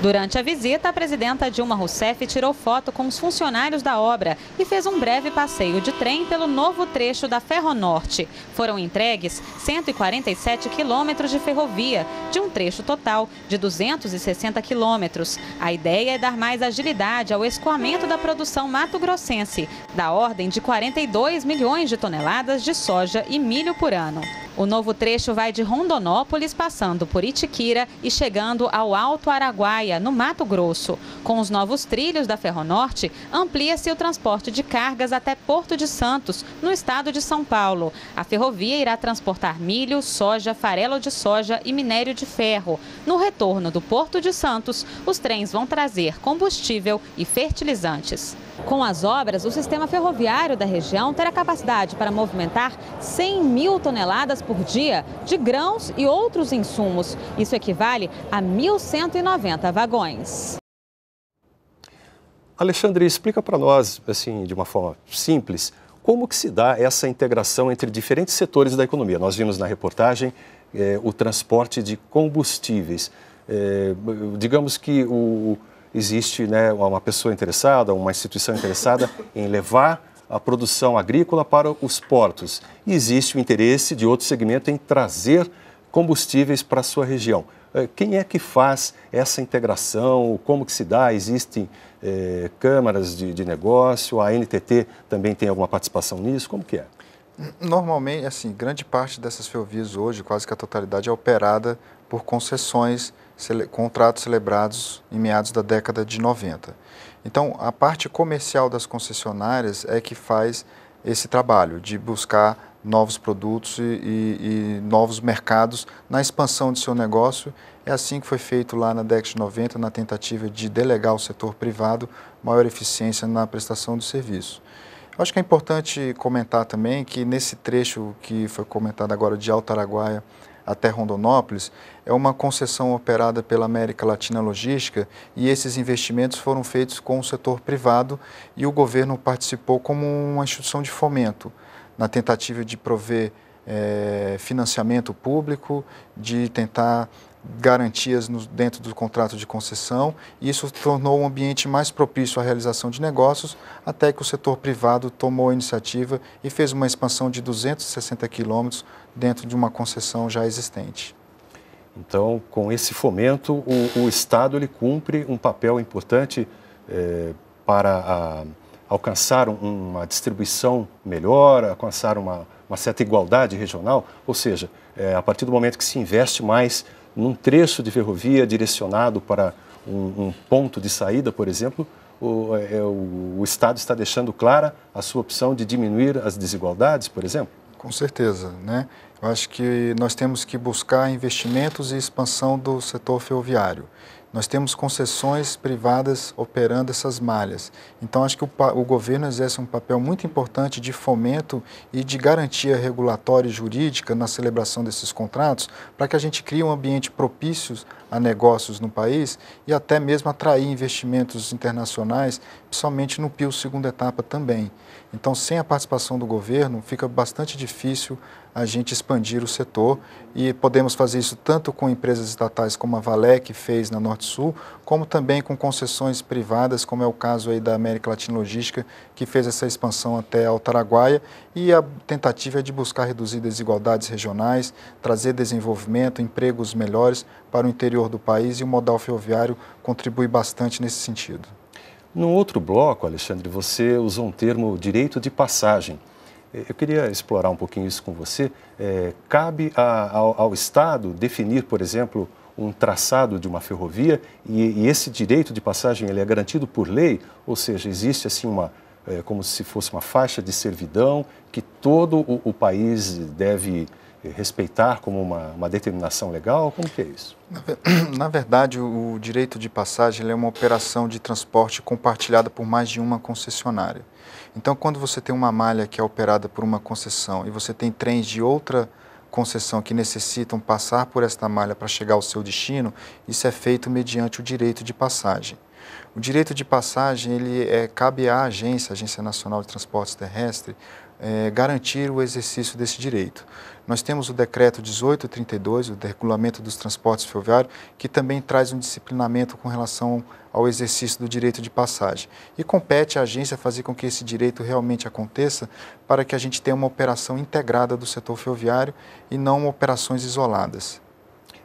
Durante a visita, a presidenta Dilma Rousseff tirou foto com os funcionários da obra e fez um breve passeio de trem pelo novo trecho da Ferronorte. Foram entregues 147 quilômetros de ferrovia, de um trecho total de 260 quilômetros. A ideia é dar mais agilidade ao escoamento da produção mato-grossense, da ordem de 42 milhões de toneladas de soja e milho por ano. O novo trecho vai de Rondonópolis, passando por Itiquira e chegando ao Alto Araguaia, no Mato Grosso. Com os novos trilhos da Ferronorte, amplia-se o transporte de cargas até Porto de Santos, no estado de São Paulo. A ferrovia irá transportar milho, soja, farelo de soja e minério de ferro. No retorno do Porto de Santos, os trens vão trazer combustível e fertilizantes. Com as obras, o sistema ferroviário da região terá capacidade para movimentar 100 mil toneladas por dia de grãos e outros insumos. Isso equivale a 1.190 vagões. Alexandre, explica para nós, assim, de uma forma simples, como que se dá essa integração entre diferentes setores da economia? Nós vimos na reportagem eh, o transporte de combustíveis. Eh, digamos que o, existe né, uma pessoa interessada, uma instituição interessada em levar a produção agrícola para os portos. E existe o interesse de outro segmento em trazer combustíveis para a sua região. Eh, quem é que faz essa integração? Como que se dá? Existem eh, câmaras de, de negócio? A NTT também tem alguma participação nisso? Como que é? Normalmente, assim, grande parte dessas ferrovias hoje, quase que a totalidade, é operada por concessões cele, contratos celebrados em meados da década de 90. Então, a parte comercial das concessionárias é que faz esse trabalho de buscar novos produtos e, e, e novos mercados na expansão de seu negócio. É assim que foi feito lá na década de 90, na tentativa de delegar ao setor privado maior eficiência na prestação de serviço. Eu acho que é importante comentar também que nesse trecho que foi comentado agora de Alto Araguaia até Rondonópolis, é uma concessão operada pela América Latina Logística e esses investimentos foram feitos com o setor privado e o governo participou como uma instituição de fomento na tentativa de prover é, financiamento público, de tentar garantias no, dentro do contrato de concessão e isso tornou um ambiente mais propício à realização de negócios, até que o setor privado tomou a iniciativa e fez uma expansão de 260 quilômetros dentro de uma concessão já existente. Então, com esse fomento, o, o Estado ele cumpre um papel importante eh, para a, alcançar uma distribuição melhor, alcançar uma, uma certa igualdade regional, ou seja, eh, a partir do momento que se investe mais num trecho de ferrovia direcionado para um, um ponto de saída, por exemplo, o, é, o, o, Estado está deixando clara a sua opção de diminuir as desigualdades, por exemplo? Com certeza, né? Eu acho que nós temos que buscar investimentos e expansão do setor ferroviário. Nós temos concessões privadas operando essas malhas. Então, acho que o, o, governo exerce um papel muito importante de fomento e de garantia regulatória e jurídica na celebração desses contratos, para que a gente crie um ambiente propício a negócios no país e até mesmo atrair investimentos internacionais, principalmente no pio segunda etapa também. Então, sem a participação do governo, fica bastante difícil a gente expandir o setor e podemos fazer isso tanto com empresas estatais como a que fez na Norte Sul, como também com concessões privadas, como é o caso aí da América Latina Logística, que fez essa expansão até ao Taraguaia e a tentativa é de buscar reduzir desigualdades regionais, trazer desenvolvimento, empregos melhores para o interior do país e o modal ferroviário contribui bastante nesse sentido. No outro bloco, Alexandre, você usou um termo direito de passagem. Eu queria explorar um pouquinho isso com você. É, cabe a, ao, ao, Estado definir, por exemplo, um traçado de uma ferrovia e, e, esse direito de passagem ele é garantido por lei, ou seja, existe assim uma é, como se fosse uma faixa de servidão que todo o, o país deve respeitar como uma, uma determinação legal? Como que é isso? Na verdade, o direito de passagem é uma operação de transporte compartilhada por mais de uma concessionária. Então, quando você tem uma malha que é operada por uma concessão e você tem trens de outra concessão que necessitam passar por esta malha para chegar ao seu destino, isso é feito mediante o direito de passagem. O direito de passagem ele é, cabe à agência, Agência Nacional de Transportes Terrestres, é, garantir o exercício desse direito. Nós temos o decreto 1832, o regulamento dos transportes ferroviários, que também traz um disciplinamento com relação ao exercício do direito de passagem. E compete à agência fazer com que esse direito realmente aconteça para que a gente tenha uma operação integrada do setor ferroviário e não operações isoladas.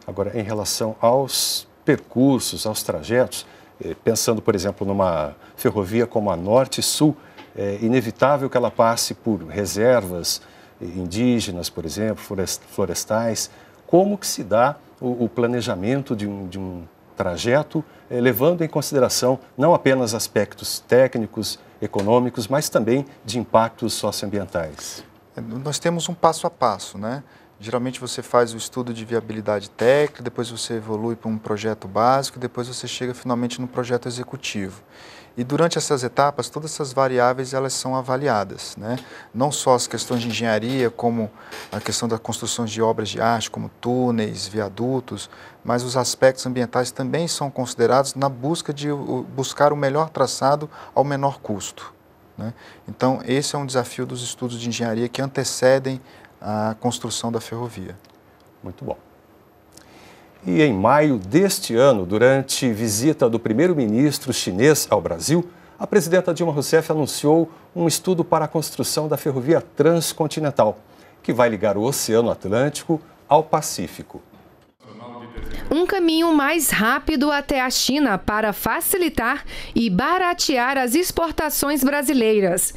Agora, em relação aos percursos, aos trajetos, eh, pensando, por exemplo, numa ferrovia como a Norte-Sul, é inevitável que ela passe por reservas indígenas, por exemplo, florestais. Como que se dá o, o planejamento de um, de um trajeto, eh, levando em consideração não apenas aspectos técnicos, econômicos, mas também de impactos socioambientais? É, nós temos um passo a passo, né? Geralmente você faz o estudo de viabilidade técnica, depois você evolui para um projeto básico, depois você chega finalmente no projeto executivo. E durante essas etapas, todas essas variáveis elas são avaliadas, né? não só as questões de engenharia, como a questão da construção de obras de arte, como túneis, viadutos, mas os aspectos ambientais também são considerados na busca de buscar o melhor traçado ao menor custo. Né? Então, esse é um desafio dos estudos de engenharia que antecedem a construção da ferrovia. Muito bom. E em maio deste ano, durante visita do primeiro-ministro chinês ao Brasil, a presidenta Dilma Rousseff anunciou um estudo para a construção da ferrovia transcontinental, que vai ligar o Oceano Atlântico ao Pacífico. Um caminho mais rápido até a China para facilitar e baratear as exportações brasileiras.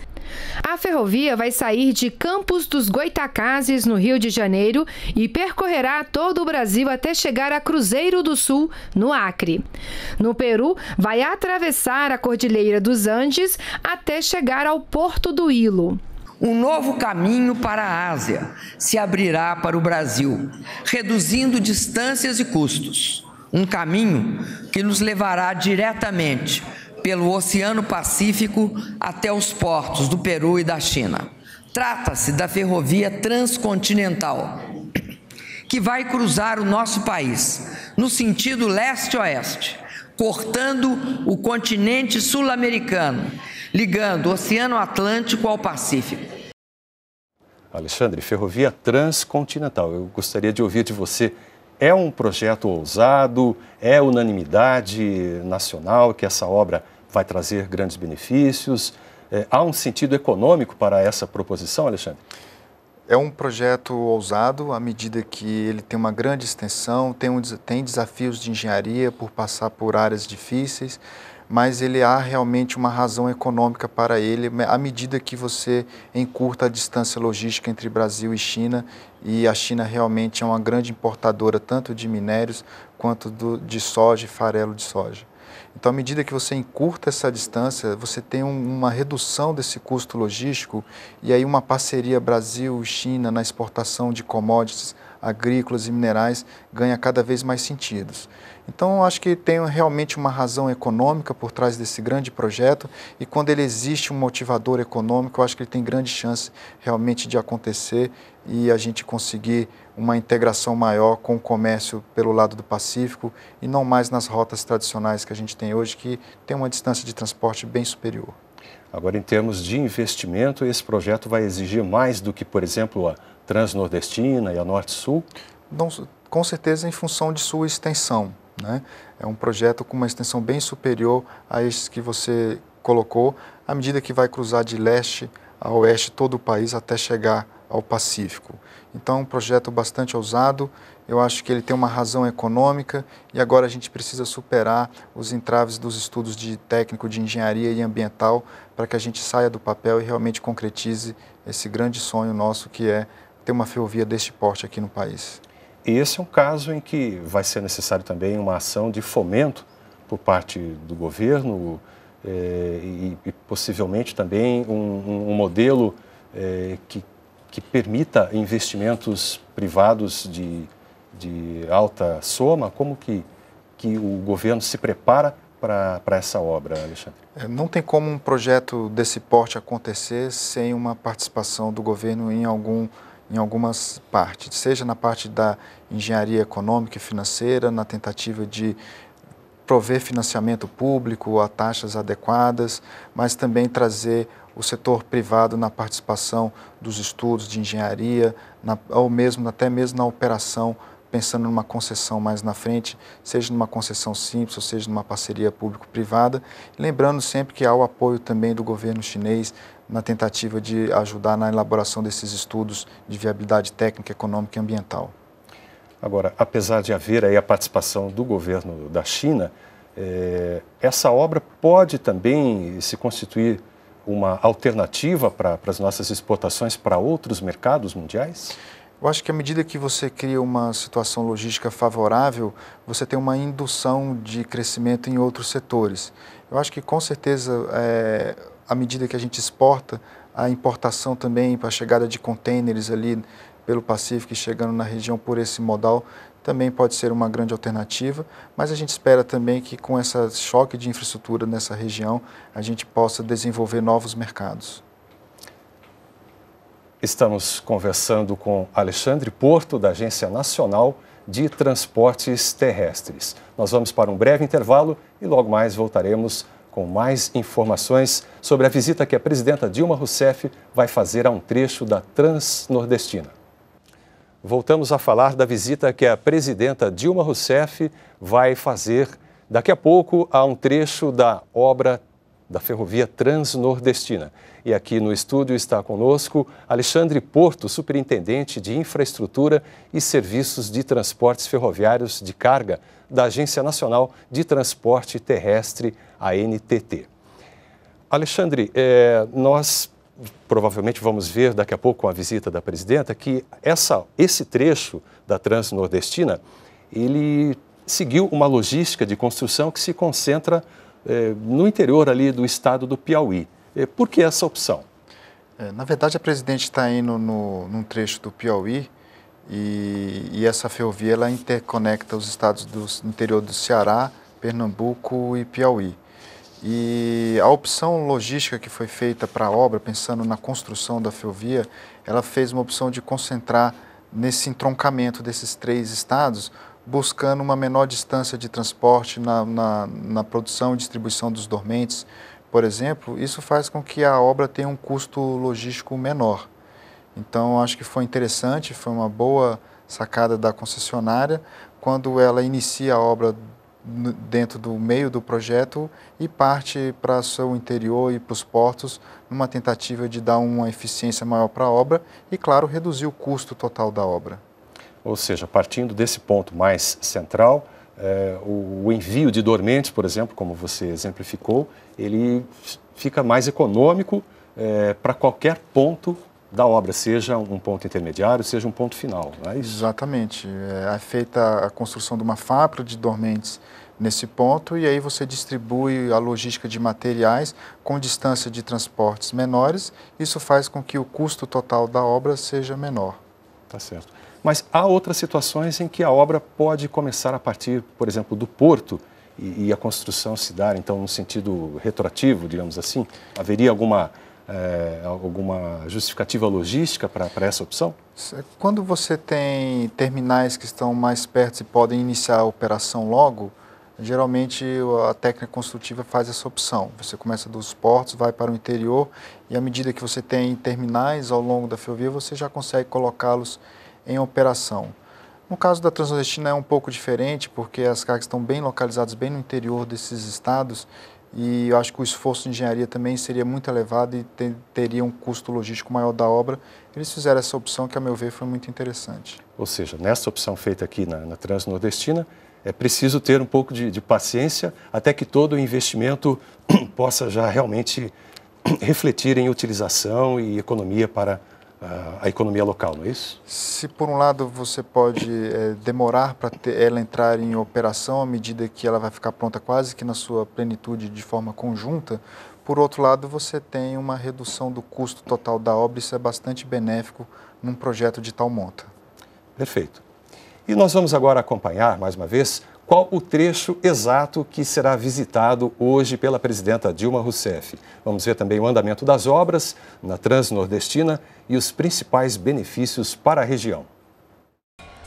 A ferrovia vai sair de Campos dos Goitacazes, no Rio de Janeiro, e percorrerá todo o Brasil até chegar a Cruzeiro do Sul, no Acre. No Peru, vai atravessar a Cordilheira dos Andes até chegar ao Porto do Hilo. Um novo caminho para a Ásia se abrirá para o Brasil, reduzindo distâncias e custos. Um caminho que nos levará diretamente pelo Oceano Pacífico até os portos do Peru e da China. Trata-se da ferrovia transcontinental, que vai cruzar o nosso país no sentido leste-oeste, cortando o continente sul-americano, ligando o Oceano Atlântico ao Pacífico. Alexandre, ferrovia transcontinental. Eu gostaria de ouvir de você é um projeto ousado, é unanimidade nacional que essa obra vai trazer grandes benefícios. É, há um sentido econômico para essa proposição, Alexandre? É um projeto ousado à medida que ele tem uma grande extensão, tem, um, tem desafios de engenharia por passar por áreas difíceis mas ele há realmente uma razão econômica para ele à medida que você encurta a distância logística entre Brasil e China e a China realmente é uma grande importadora tanto de minérios quanto do, de soja e farelo de soja. Então, à medida que você encurta essa distância, você tem um, uma redução desse custo logístico e aí uma parceria Brasil-China na exportação de commodities agrícolas e minerais ganha cada vez mais sentidos. Então, acho que tem realmente uma razão econômica por trás desse grande projeto e quando ele existe um motivador econômico, acho que ele tem grande chance realmente de acontecer e a gente conseguir uma integração maior com o comércio pelo lado do Pacífico e não mais nas rotas tradicionais que a gente tem hoje, que tem uma distância de transporte bem superior. Agora, em termos de investimento, esse projeto vai exigir mais do que, por exemplo, a Transnordestina e a Norte-Sul? Com certeza, em função de sua extensão. Né? É um projeto com uma extensão bem superior a esses que você colocou, à medida que vai cruzar de leste a oeste todo o país até chegar ao Pacífico. Então, é um projeto bastante ousado, eu acho que ele tem uma razão econômica e agora a gente precisa superar os entraves dos estudos de técnico de engenharia e ambiental para que a gente saia do papel e realmente concretize esse grande sonho nosso que é ter uma ferrovia deste porte aqui no país esse é um caso em que vai ser necessário também uma ação de fomento por parte do governo eh, e, e, possivelmente também um, um modelo eh, que, que permita investimentos privados de, de alta soma. Como que, que o governo se prepara para essa obra, Alexandre? É, não tem como um projeto desse porte acontecer sem uma participação do governo em algum em algumas partes, seja na parte da engenharia econômica e financeira, na tentativa de prover financiamento público a taxas adequadas, mas também trazer o setor privado na participação dos estudos de engenharia, na, ou mesmo até mesmo na operação, pensando numa concessão mais na frente, seja numa concessão simples, ou seja numa parceria público-privada. Lembrando sempre que há o apoio também do governo chinês na tentativa de ajudar na elaboração desses estudos de viabilidade técnica, econômica e ambiental. Agora, apesar de haver aí a participação do governo da China, é, essa obra pode também se constituir uma alternativa para as nossas exportações para outros mercados mundiais? Eu acho que à medida que você cria uma situação logística favorável, você tem uma indução de crescimento em outros setores. Eu acho que com certeza é, à medida que a gente exporta, a importação também para a chegada de contêineres ali pelo Pacífico e chegando na região por esse modal também pode ser uma grande alternativa, mas a gente espera também que com esse choque de infraestrutura nessa região a gente possa desenvolver novos mercados. Estamos conversando com Alexandre Porto, da Agência Nacional de Transportes Terrestres. Nós vamos para um breve intervalo e logo mais voltaremos com mais informações sobre a visita que a presidenta Dilma Rousseff vai fazer a um trecho da Transnordestina. Voltamos a falar da visita que a presidenta Dilma Rousseff vai fazer daqui a pouco a um trecho da obra da Ferrovia Transnordestina. E aqui no estúdio está conosco Alexandre Porto, Superintendente de Infraestrutura e Serviços de Transportes Ferroviários de Carga da Agência Nacional de Transporte Terrestre, a NTT. Alexandre, é, nós provavelmente vamos ver daqui a pouco com a visita da presidenta que essa, esse trecho da Transnordestina, ele seguiu uma logística de construção que se concentra é, no interior ali do estado do Piauí. É, por que essa opção? É, na verdade, a presidente está indo no, num trecho do Piauí e, e, essa ferrovia ela interconecta os estados do interior do Ceará, Pernambuco e Piauí. E a opção logística que foi feita para a obra, pensando na construção da ferrovia, ela fez uma opção de concentrar nesse entroncamento desses três estados, buscando uma menor distância de transporte na, na, na produção e distribuição dos dormentes, por exemplo. Isso faz com que a obra tenha um custo logístico menor. Então, acho que foi interessante, foi uma boa sacada da concessionária. Quando ela inicia a obra dentro do meio do projeto e parte para seu interior e para os portos, numa tentativa de dar uma eficiência maior para a obra e, claro, reduzir o custo total da obra. Ou seja, partindo desse ponto mais central, eh, o envio de dormentes, por exemplo, como você exemplificou, ele fica mais econômico eh, para qualquer ponto da obra, seja um ponto intermediário, seja um ponto final, é isso? Exatamente. É, é feita a construção de uma fábrica de dormentes nesse ponto e aí você distribui a logística de materiais com distância de transportes menores. Isso faz com que o custo total da obra seja menor. Tá certo. Mas há outras situações em que a obra pode começar a partir, por exemplo, do porto e, e a construção se dar, então, no sentido retroativo, digamos assim? Haveria alguma é, alguma justificativa logística para essa opção? Quando você tem terminais que estão mais perto e podem iniciar a operação logo, geralmente a técnica construtiva faz essa opção. Você começa dos portos, vai para o interior e à medida que você tem terminais ao longo da ferrovia, você já consegue colocá-los em operação. No caso da Transnordestina é um pouco diferente, porque as cargas estão bem localizadas bem no interior desses estados e eu acho que o esforço de engenharia também seria muito elevado e te, teria um custo logístico maior da obra. Eles fizeram essa opção que, a meu ver, foi muito interessante. Ou seja, nessa opção feita aqui na, na Transnordestina, é preciso ter um pouco de, de paciência até que todo o investimento possa já realmente refletir em utilização e economia para a economia local, não é isso? Se por um lado você pode é, demorar para ela entrar em operação à medida que ela vai ficar pronta quase que na sua plenitude de forma conjunta, por outro lado você tem uma redução do custo total da obra, isso é bastante benéfico num projeto de tal monta. Perfeito. E nós vamos agora acompanhar mais uma vez qual o trecho exato que será visitado hoje pela presidenta Dilma Rousseff. Vamos ver também o andamento das obras na Transnordestina e os principais benefícios para a região.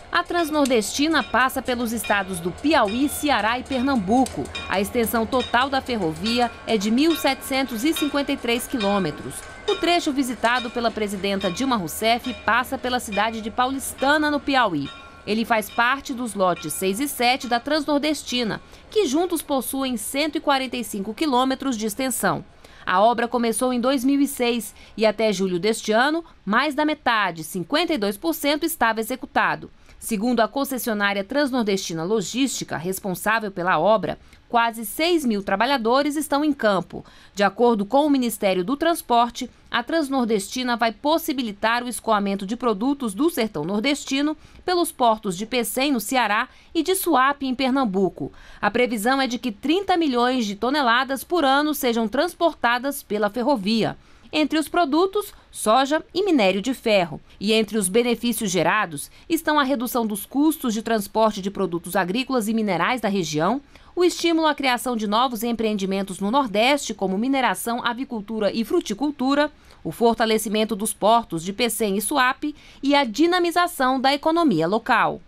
A Transnordestina passa pelos estados do Piauí, Ceará e Pernambuco. A extensão total da ferrovia é de 1.753 quilômetros. O trecho visitado pela presidenta Dilma Rousseff passa pela cidade de Paulistana, no Piauí. Ele faz parte dos lotes 6 e 7 da Transnordestina, que juntos possuem 145 quilômetros de extensão. A obra começou em 2006 e até julho deste ano, mais da metade, 52%, estava executado. Segundo a concessionária Transnordestina Logística, responsável pela obra, quase 6 mil trabalhadores estão em campo. De acordo com o Ministério do Transporte, a Transnordestina vai possibilitar o escoamento de produtos do sertão nordestino pelos portos de Pecém, no Ceará, e de Suape, em Pernambuco. A previsão é de que 30 milhões de toneladas por ano sejam transportadas pela ferrovia. Entre os produtos, soja e minério de ferro. E entre os benefícios gerados estão a redução dos custos de transporte de produtos agrícolas e minerais da região, o estímulo à criação de novos empreendimentos no Nordeste, como mineração, avicultura e fruticultura, o fortalecimento dos portos de Pecém e Suape e a dinamização da economia local.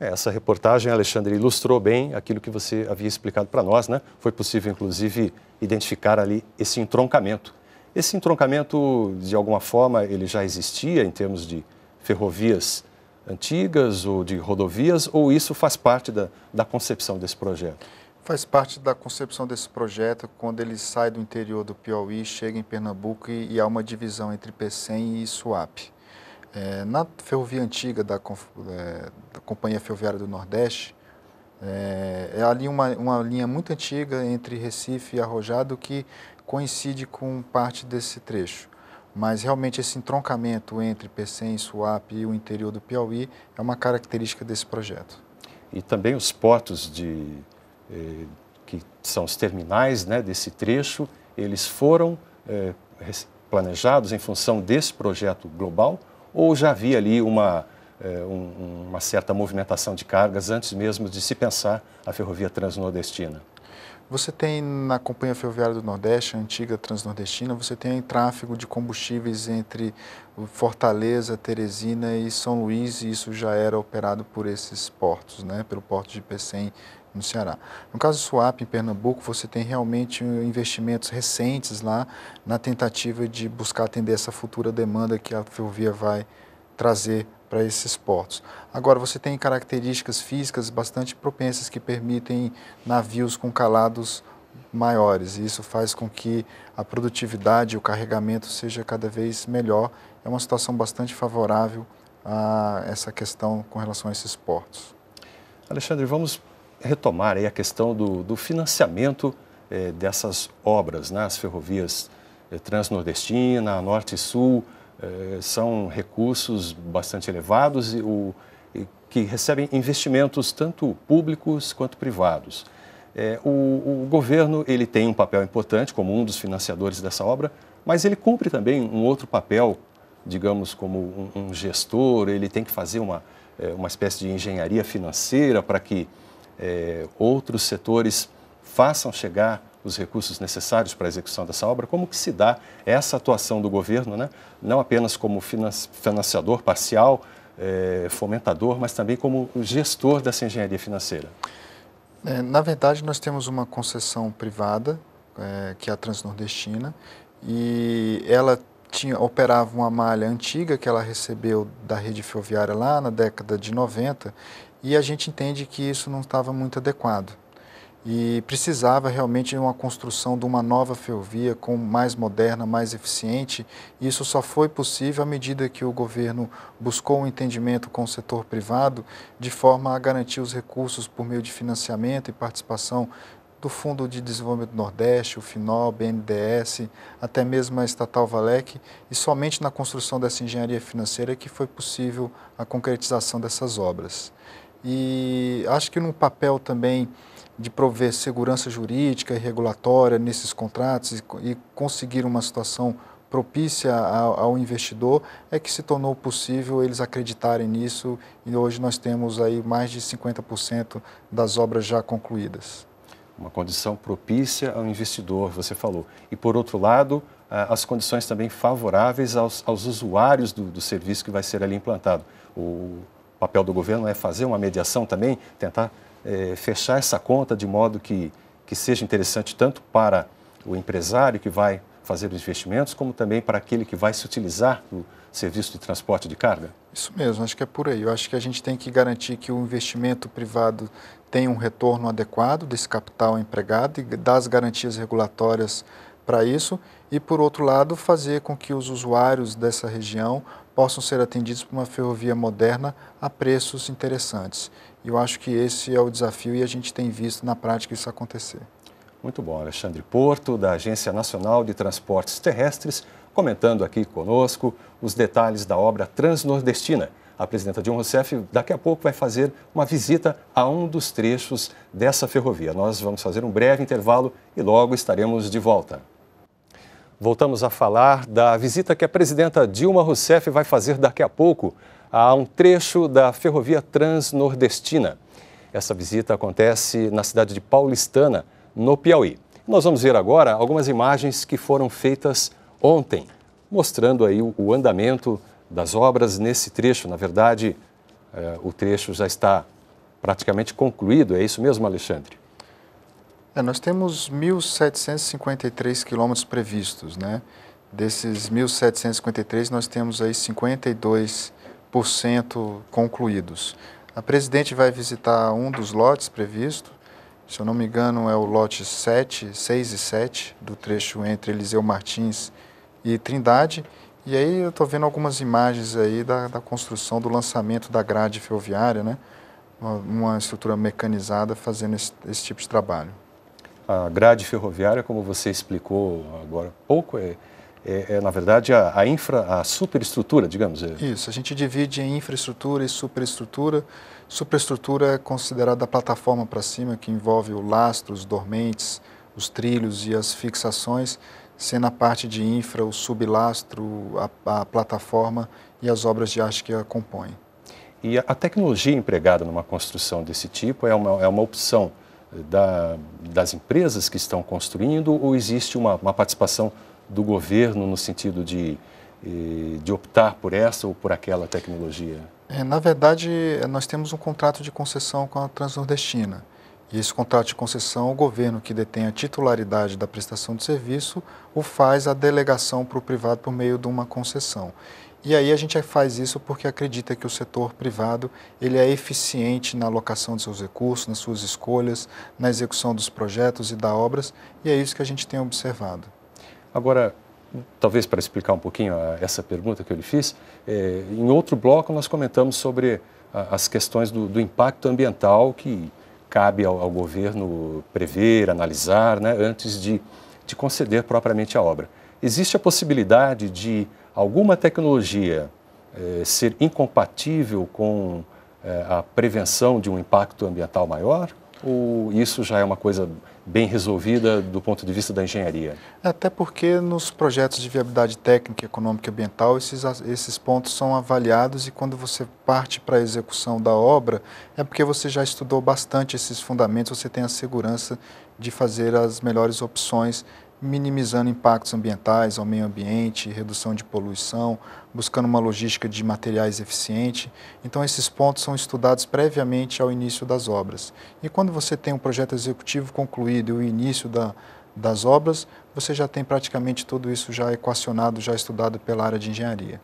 Essa reportagem, Alexandre, ilustrou bem aquilo que você havia explicado para nós, né? Foi possível, inclusive, identificar ali esse entroncamento. Esse entroncamento, de alguma forma, ele já existia em termos de ferrovias antigas ou de rodovias, ou isso faz parte da, da concepção desse projeto? Faz parte da concepção desse projeto quando ele sai do interior do Piauí, chega em Pernambuco e, e há uma divisão entre PECEM e Suape. É, na ferrovia antiga da, é, da, Companhia Ferroviária do Nordeste, é, é ali uma, uma linha muito antiga entre Recife e Arrojado que coincide com parte desse trecho. Mas realmente esse entroncamento entre Pecém, Suape e o interior do Piauí é uma característica desse projeto. E também os portos de, eh, que são os terminais né, desse trecho, eles foram eh, planejados em função desse projeto global ou já havia ali uma, é, um, uma certa movimentação de cargas antes mesmo de se pensar a ferrovia transnordestina? Você tem na Companhia Ferroviária do Nordeste, a antiga Transnordestina, você tem tráfego de combustíveis entre Fortaleza, Teresina e São Luís, e isso já era operado por esses portos, né, pelo porto de Pecém no Ceará. No caso do Suape, em Pernambuco, você tem realmente investimentos recentes lá na tentativa de buscar atender essa futura demanda que a ferrovia vai trazer para esses portos. Agora, você tem características físicas bastante propensas que permitem navios com calados maiores. E isso faz com que a produtividade e o carregamento seja cada vez melhor. É uma situação bastante favorável a essa questão com relação a esses portos. Alexandre, vamos retomar aí a questão do, do financiamento eh, dessas obras, né? as ferrovias eh, transnordestina, norte e sul, eh, são recursos bastante elevados e, o, e, que recebem investimentos tanto públicos quanto privados. O, o, governo ele tem um papel importante como um dos financiadores dessa obra, mas ele cumpre também um outro papel, digamos, como um, um gestor, ele tem que fazer uma, uma espécie de engenharia financeira para que é, outros setores façam chegar os recursos necessários para a execução dessa obra, como que se dá essa atuação do governo, né? não apenas como financiador parcial, é, fomentador, mas também como gestor dessa engenharia financeira? É, na verdade, nós temos uma concessão privada, é, que é a Transnordestina, e ela tinha, operava uma malha antiga que ela recebeu da rede ferroviária lá na década de 90 e a gente entende que isso não estava muito adequado. E precisava realmente de uma construção de uma nova ferrovia com mais moderna, mais eficiente. Isso só foi possível à medida que o governo buscou um entendimento com o setor privado de forma a garantir os recursos por meio de financiamento e participação do Fundo de Desenvolvimento do Nordeste, o FINOL, BNDES, até mesmo a estatal Valec, e somente na construção dessa engenharia financeira que foi possível a concretização dessas obras e acho que no papel também de prover segurança jurídica e regulatória nesses contratos e, conseguir uma situação propícia ao, investidor é que se tornou possível eles acreditarem nisso e hoje nós temos aí mais de 50% das obras já concluídas. Uma condição propícia ao investidor, você falou. E por outro lado, as condições também favoráveis aos, aos usuários do, do serviço que vai ser ali implantado. O o papel do governo é fazer uma mediação também, tentar é, fechar essa conta de modo que, que seja interessante tanto para o empresário que vai fazer os investimentos, como também para aquele que vai se utilizar do serviço de transporte de carga? Isso mesmo, acho que é por aí. Eu acho que a gente tem que garantir que o investimento privado tenha um retorno adequado desse capital empregado e das garantias regulatórias para isso e, por outro lado, fazer com que os usuários dessa região possam ser atendidos por uma ferrovia moderna a preços interessantes. eu acho que esse é o desafio e a gente tem visto na prática isso acontecer. Muito bom, Alexandre Porto, da Agência Nacional de Transportes Terrestres, comentando aqui conosco os detalhes da obra Transnordestina. A presidenta Dilma Rousseff daqui a pouco vai fazer uma visita a um dos trechos dessa ferrovia. Nós vamos fazer um breve intervalo e logo estaremos de volta. Voltamos a falar da visita que a presidenta Dilma Rousseff vai fazer daqui a pouco a um trecho da ferrovia transnordestina. Essa visita acontece na cidade de Paulistana, no Piauí. Nós vamos ver agora algumas imagens que foram feitas ontem, mostrando aí o andamento das obras nesse trecho. Na verdade, eh, o trecho já está praticamente concluído, é isso mesmo, Alexandre? É, nós temos 1.753 quilômetros previstos, né? Desses 1.753, nós temos aí 52 por cento concluídos. A presidente vai visitar um dos lotes previsto, se eu não me engano é o lote 7, 6 e 7, do trecho entre Eliseu Martins e Trindade, e aí eu estou vendo algumas imagens aí da, da, construção, do lançamento da grade ferroviária, né? uma, uma estrutura mecanizada fazendo esse, esse tipo de trabalho a grade ferroviária, como você explicou agora há pouco, é, é, é, na verdade a, a, infra, a superestrutura, digamos. É. Isso, a gente divide em infraestrutura e superestrutura. Superestrutura é considerada a plataforma para cima, que envolve o lastro, os dormentes, os trilhos e as fixações, sendo a parte de infra, o sublastro, a, a plataforma e as obras de arte que a compõem. E a, a tecnologia empregada numa construção desse tipo é uma, é uma opção da, das empresas que estão construindo ou existe uma, uma participação do governo no sentido de, eh, de optar por essa ou por aquela tecnologia? É, na verdade, nós temos um contrato de concessão com a Transnordestina. E esse contrato de concessão, o governo que detém a titularidade da prestação de serviço o faz a delegação para o privado por meio de uma concessão. E aí a gente faz isso porque acredita que o setor privado ele é eficiente na alocação de seus recursos, nas suas escolhas, na execução dos projetos e das obras, e é isso que a gente tem observado. Agora, talvez para explicar um pouquinho eh, essa pergunta que eu lhe fiz, é, em outro bloco nós comentamos sobre ah, as questões do, do impacto ambiental que cabe ao, ao governo prever, analisar, né, antes de, de conceder propriamente a obra. Existe a possibilidade de alguma tecnologia eh, ser incompatível com eh, a prevenção de um impacto ambiental maior? Ou isso já é uma coisa bem resolvida do ponto de vista da engenharia? Até porque nos projetos de viabilidade técnica, econômica e ambiental, esses, esses pontos são avaliados e quando você parte para a execução da obra, é porque você já estudou bastante esses fundamentos, você tem a segurança de fazer as melhores opções minimizando impactos ambientais ao meio ambiente, redução de poluição, buscando uma logística de materiais eficiente. Então, esses pontos são estudados previamente ao início das obras. E quando você tem um projeto executivo concluído e o início da, das obras, você já tem praticamente tudo isso já equacionado, já estudado pela área de engenharia.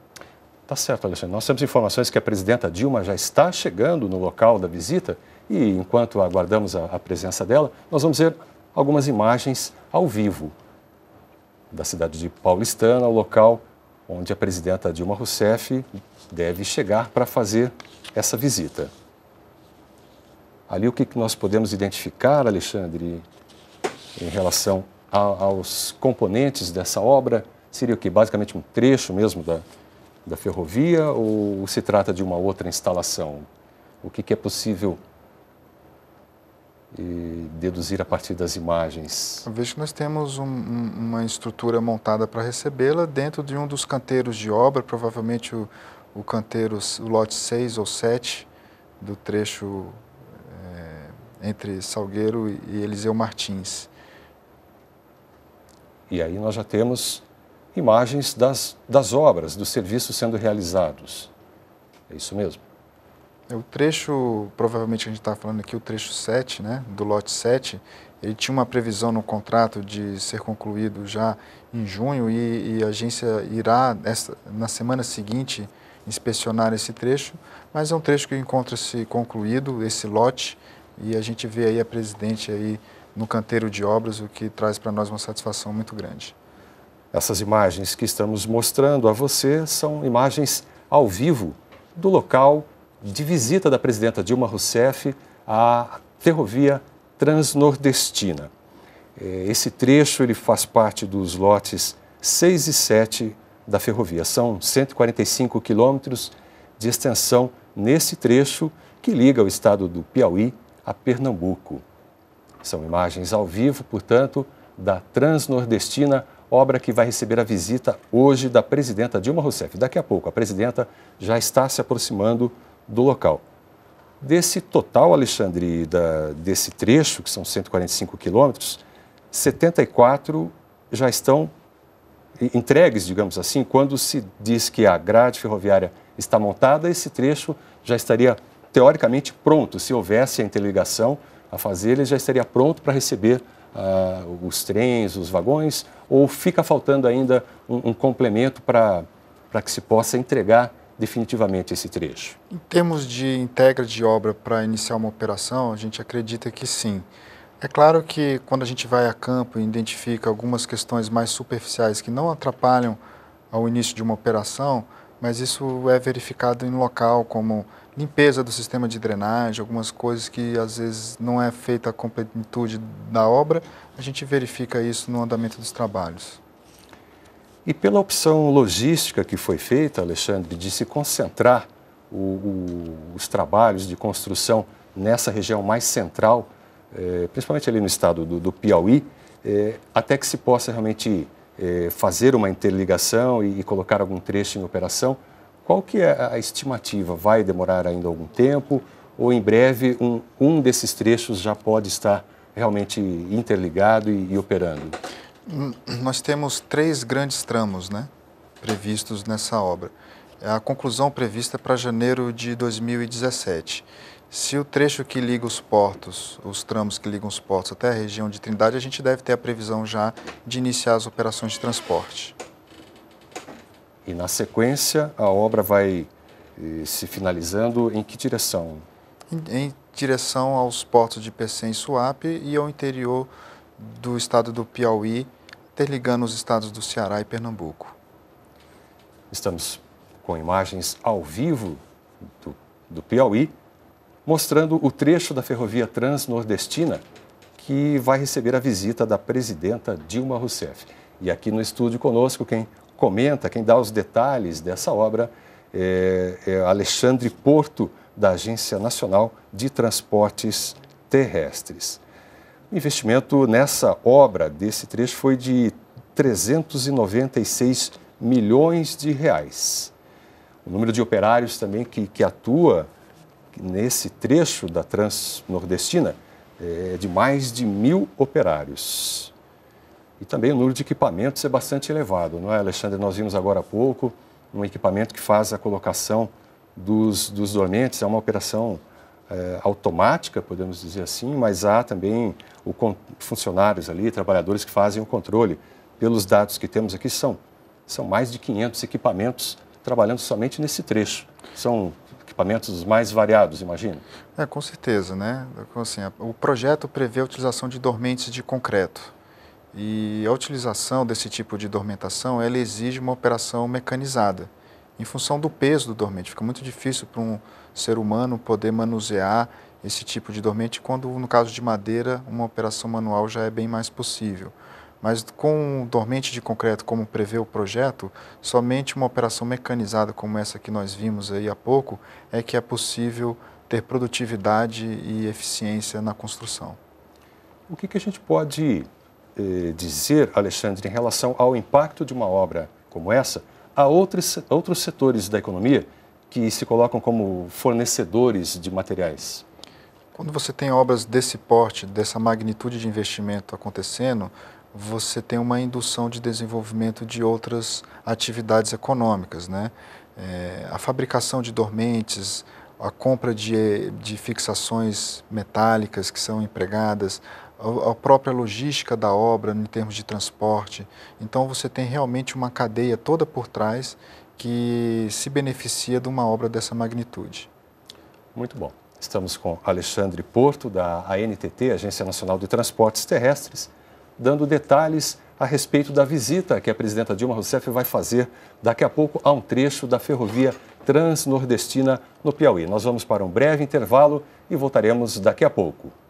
Tá certo, Alexandre. Nós temos informações que a presidenta Dilma já está chegando no local da visita e, enquanto aguardamos a, a presença dela, nós vamos ver algumas imagens ao vivo da cidade de Paulistana, local onde a presidenta Dilma Rousseff deve chegar para fazer essa visita. Ali o que nós podemos identificar, Alexandre, em relação a, aos componentes dessa obra? Seria o que? Basicamente um trecho mesmo da, da ferrovia ou se trata de uma outra instalação? O que, que é possível e deduzir a partir das imagens? Eu vejo que nós temos um, uma estrutura montada para recebê-la dentro de um dos canteiros de obra, provavelmente o, o canteiro, o lote 6 ou 7 do trecho é, entre Salgueiro e Eliseu Martins. E aí nós já temos imagens das, das obras, dos serviços sendo realizados. É isso mesmo? O trecho, provavelmente a gente está falando aqui, o trecho 7, né, do lote 7, ele tinha uma previsão no contrato de ser concluído já em junho e, e a agência irá, essa, na semana seguinte, inspecionar esse trecho, mas é um trecho que encontra-se concluído, esse lote, e a gente vê aí a presidente aí no canteiro de obras, o que traz para nós uma satisfação muito grande. Essas imagens que estamos mostrando a você são imagens ao vivo do local de visita da presidenta Dilma Rousseff à ferrovia transnordestina. É, esse trecho ele faz parte dos lotes 6 e 7 da ferrovia. São 145 quilômetros de extensão nesse trecho que liga o estado do Piauí a Pernambuco. São imagens ao vivo, portanto, da Transnordestina, obra que vai receber a visita hoje da presidenta Dilma Rousseff. Daqui a pouco, a presidenta já está se aproximando do local. Desse total, Alexandre, da, desse trecho, que são 145 quilômetros, 74 já estão entregues, digamos assim, quando se diz que a grade ferroviária está montada, esse trecho já estaria teoricamente pronto. Se houvesse a interligação a fazer, ele já estaria pronto para receber uh, os trens, os vagões, ou fica faltando ainda um, um complemento para que se possa entregar definitivamente esse trecho? Em termos de integra de obra para iniciar uma operação, a gente acredita que sim. É claro que quando a gente vai a campo e identifica algumas questões mais superficiais que não atrapalham ao início de uma operação, mas isso é verificado em local, como limpeza do sistema de drenagem, algumas coisas que às vezes não é feita a completude da obra, a gente verifica isso no andamento dos trabalhos. E pela opção logística que foi feita, Alexandre, de se concentrar o, o, os trabalhos de construção nessa região mais central, é, principalmente ali no estado do, do Piauí, é, até que se possa realmente é, fazer uma interligação e, e, colocar algum trecho em operação. Qual que é a estimativa? Vai demorar ainda algum tempo ou em breve um, um desses trechos já pode estar realmente interligado e, e operando? Nós temos três grandes tramos né, previstos nessa obra. É a conclusão prevista é para janeiro de 2017. Se o trecho que liga os portos, os tramos que ligam os portos até a região de Trindade, a gente deve ter a previsão já de iniciar as operações de transporte. E na sequência, a obra vai eh, se finalizando em que direção? Em, em direção aos portos de Pecém e Suape e ao interior do estado do Piauí, interligando os estados do Ceará e Pernambuco. Estamos com imagens ao vivo do, do Piauí, mostrando o trecho da ferrovia transnordestina que vai receber a visita da presidenta Dilma Rousseff. E aqui no estúdio conosco, quem comenta, quem dá os detalhes dessa obra é, é Alexandre Porto, da Agência Nacional de Transportes Terrestres. O investimento nessa obra desse trecho foi de 396 milhões de reais. O número de operários também que, que atua nesse trecho da Transnordestina eh, é de mais de mil operários. E também o número de equipamentos é bastante elevado, não é, Alexandre? Nós vimos agora há pouco um equipamento que faz a colocação dos, dos dormentes, é uma operação é, automática, podemos dizer assim, mas há também o, funcionários ali, trabalhadores que fazem o controle. Pelos dados que temos aqui, são, são mais de 500 equipamentos trabalhando somente nesse trecho. São equipamentos mais variados, imagina É, com certeza, né? Assim, o projeto prevê a utilização de dormentes de concreto. E a utilização desse tipo de dormentação, ela exige uma operação mecanizada. Em função do peso do dormente, fica muito difícil para um ser humano poder manusear esse tipo de dormente, quando no caso de madeira, uma operação manual já é bem mais possível. Mas com um dormente de concreto, como prevê o projeto, somente uma operação mecanizada como essa que nós vimos aí há pouco é que é possível ter produtividade e eficiência na construção. O que, que a gente pode eh, dizer, Alexandre, em relação ao impacto de uma obra como essa a outros, outros setores da economia que se colocam como fornecedores de materiais? Quando você tem obras desse porte, dessa magnitude de investimento acontecendo, você tem uma indução de desenvolvimento de outras atividades econômicas, né? É, a fabricação de dormentes, a compra de, de fixações metálicas que são empregadas, a, a própria logística da obra em termos de transporte. Então você tem realmente uma cadeia toda por trás que se beneficia de uma obra dessa magnitude. Muito bom. Estamos com Alexandre Porto, da ANTT, Agência Nacional de Transportes Terrestres, dando detalhes a respeito da visita que a presidenta Dilma Rousseff vai fazer daqui a pouco a um trecho da ferrovia transnordestina no Piauí. Nós vamos para um breve intervalo e voltaremos daqui a pouco.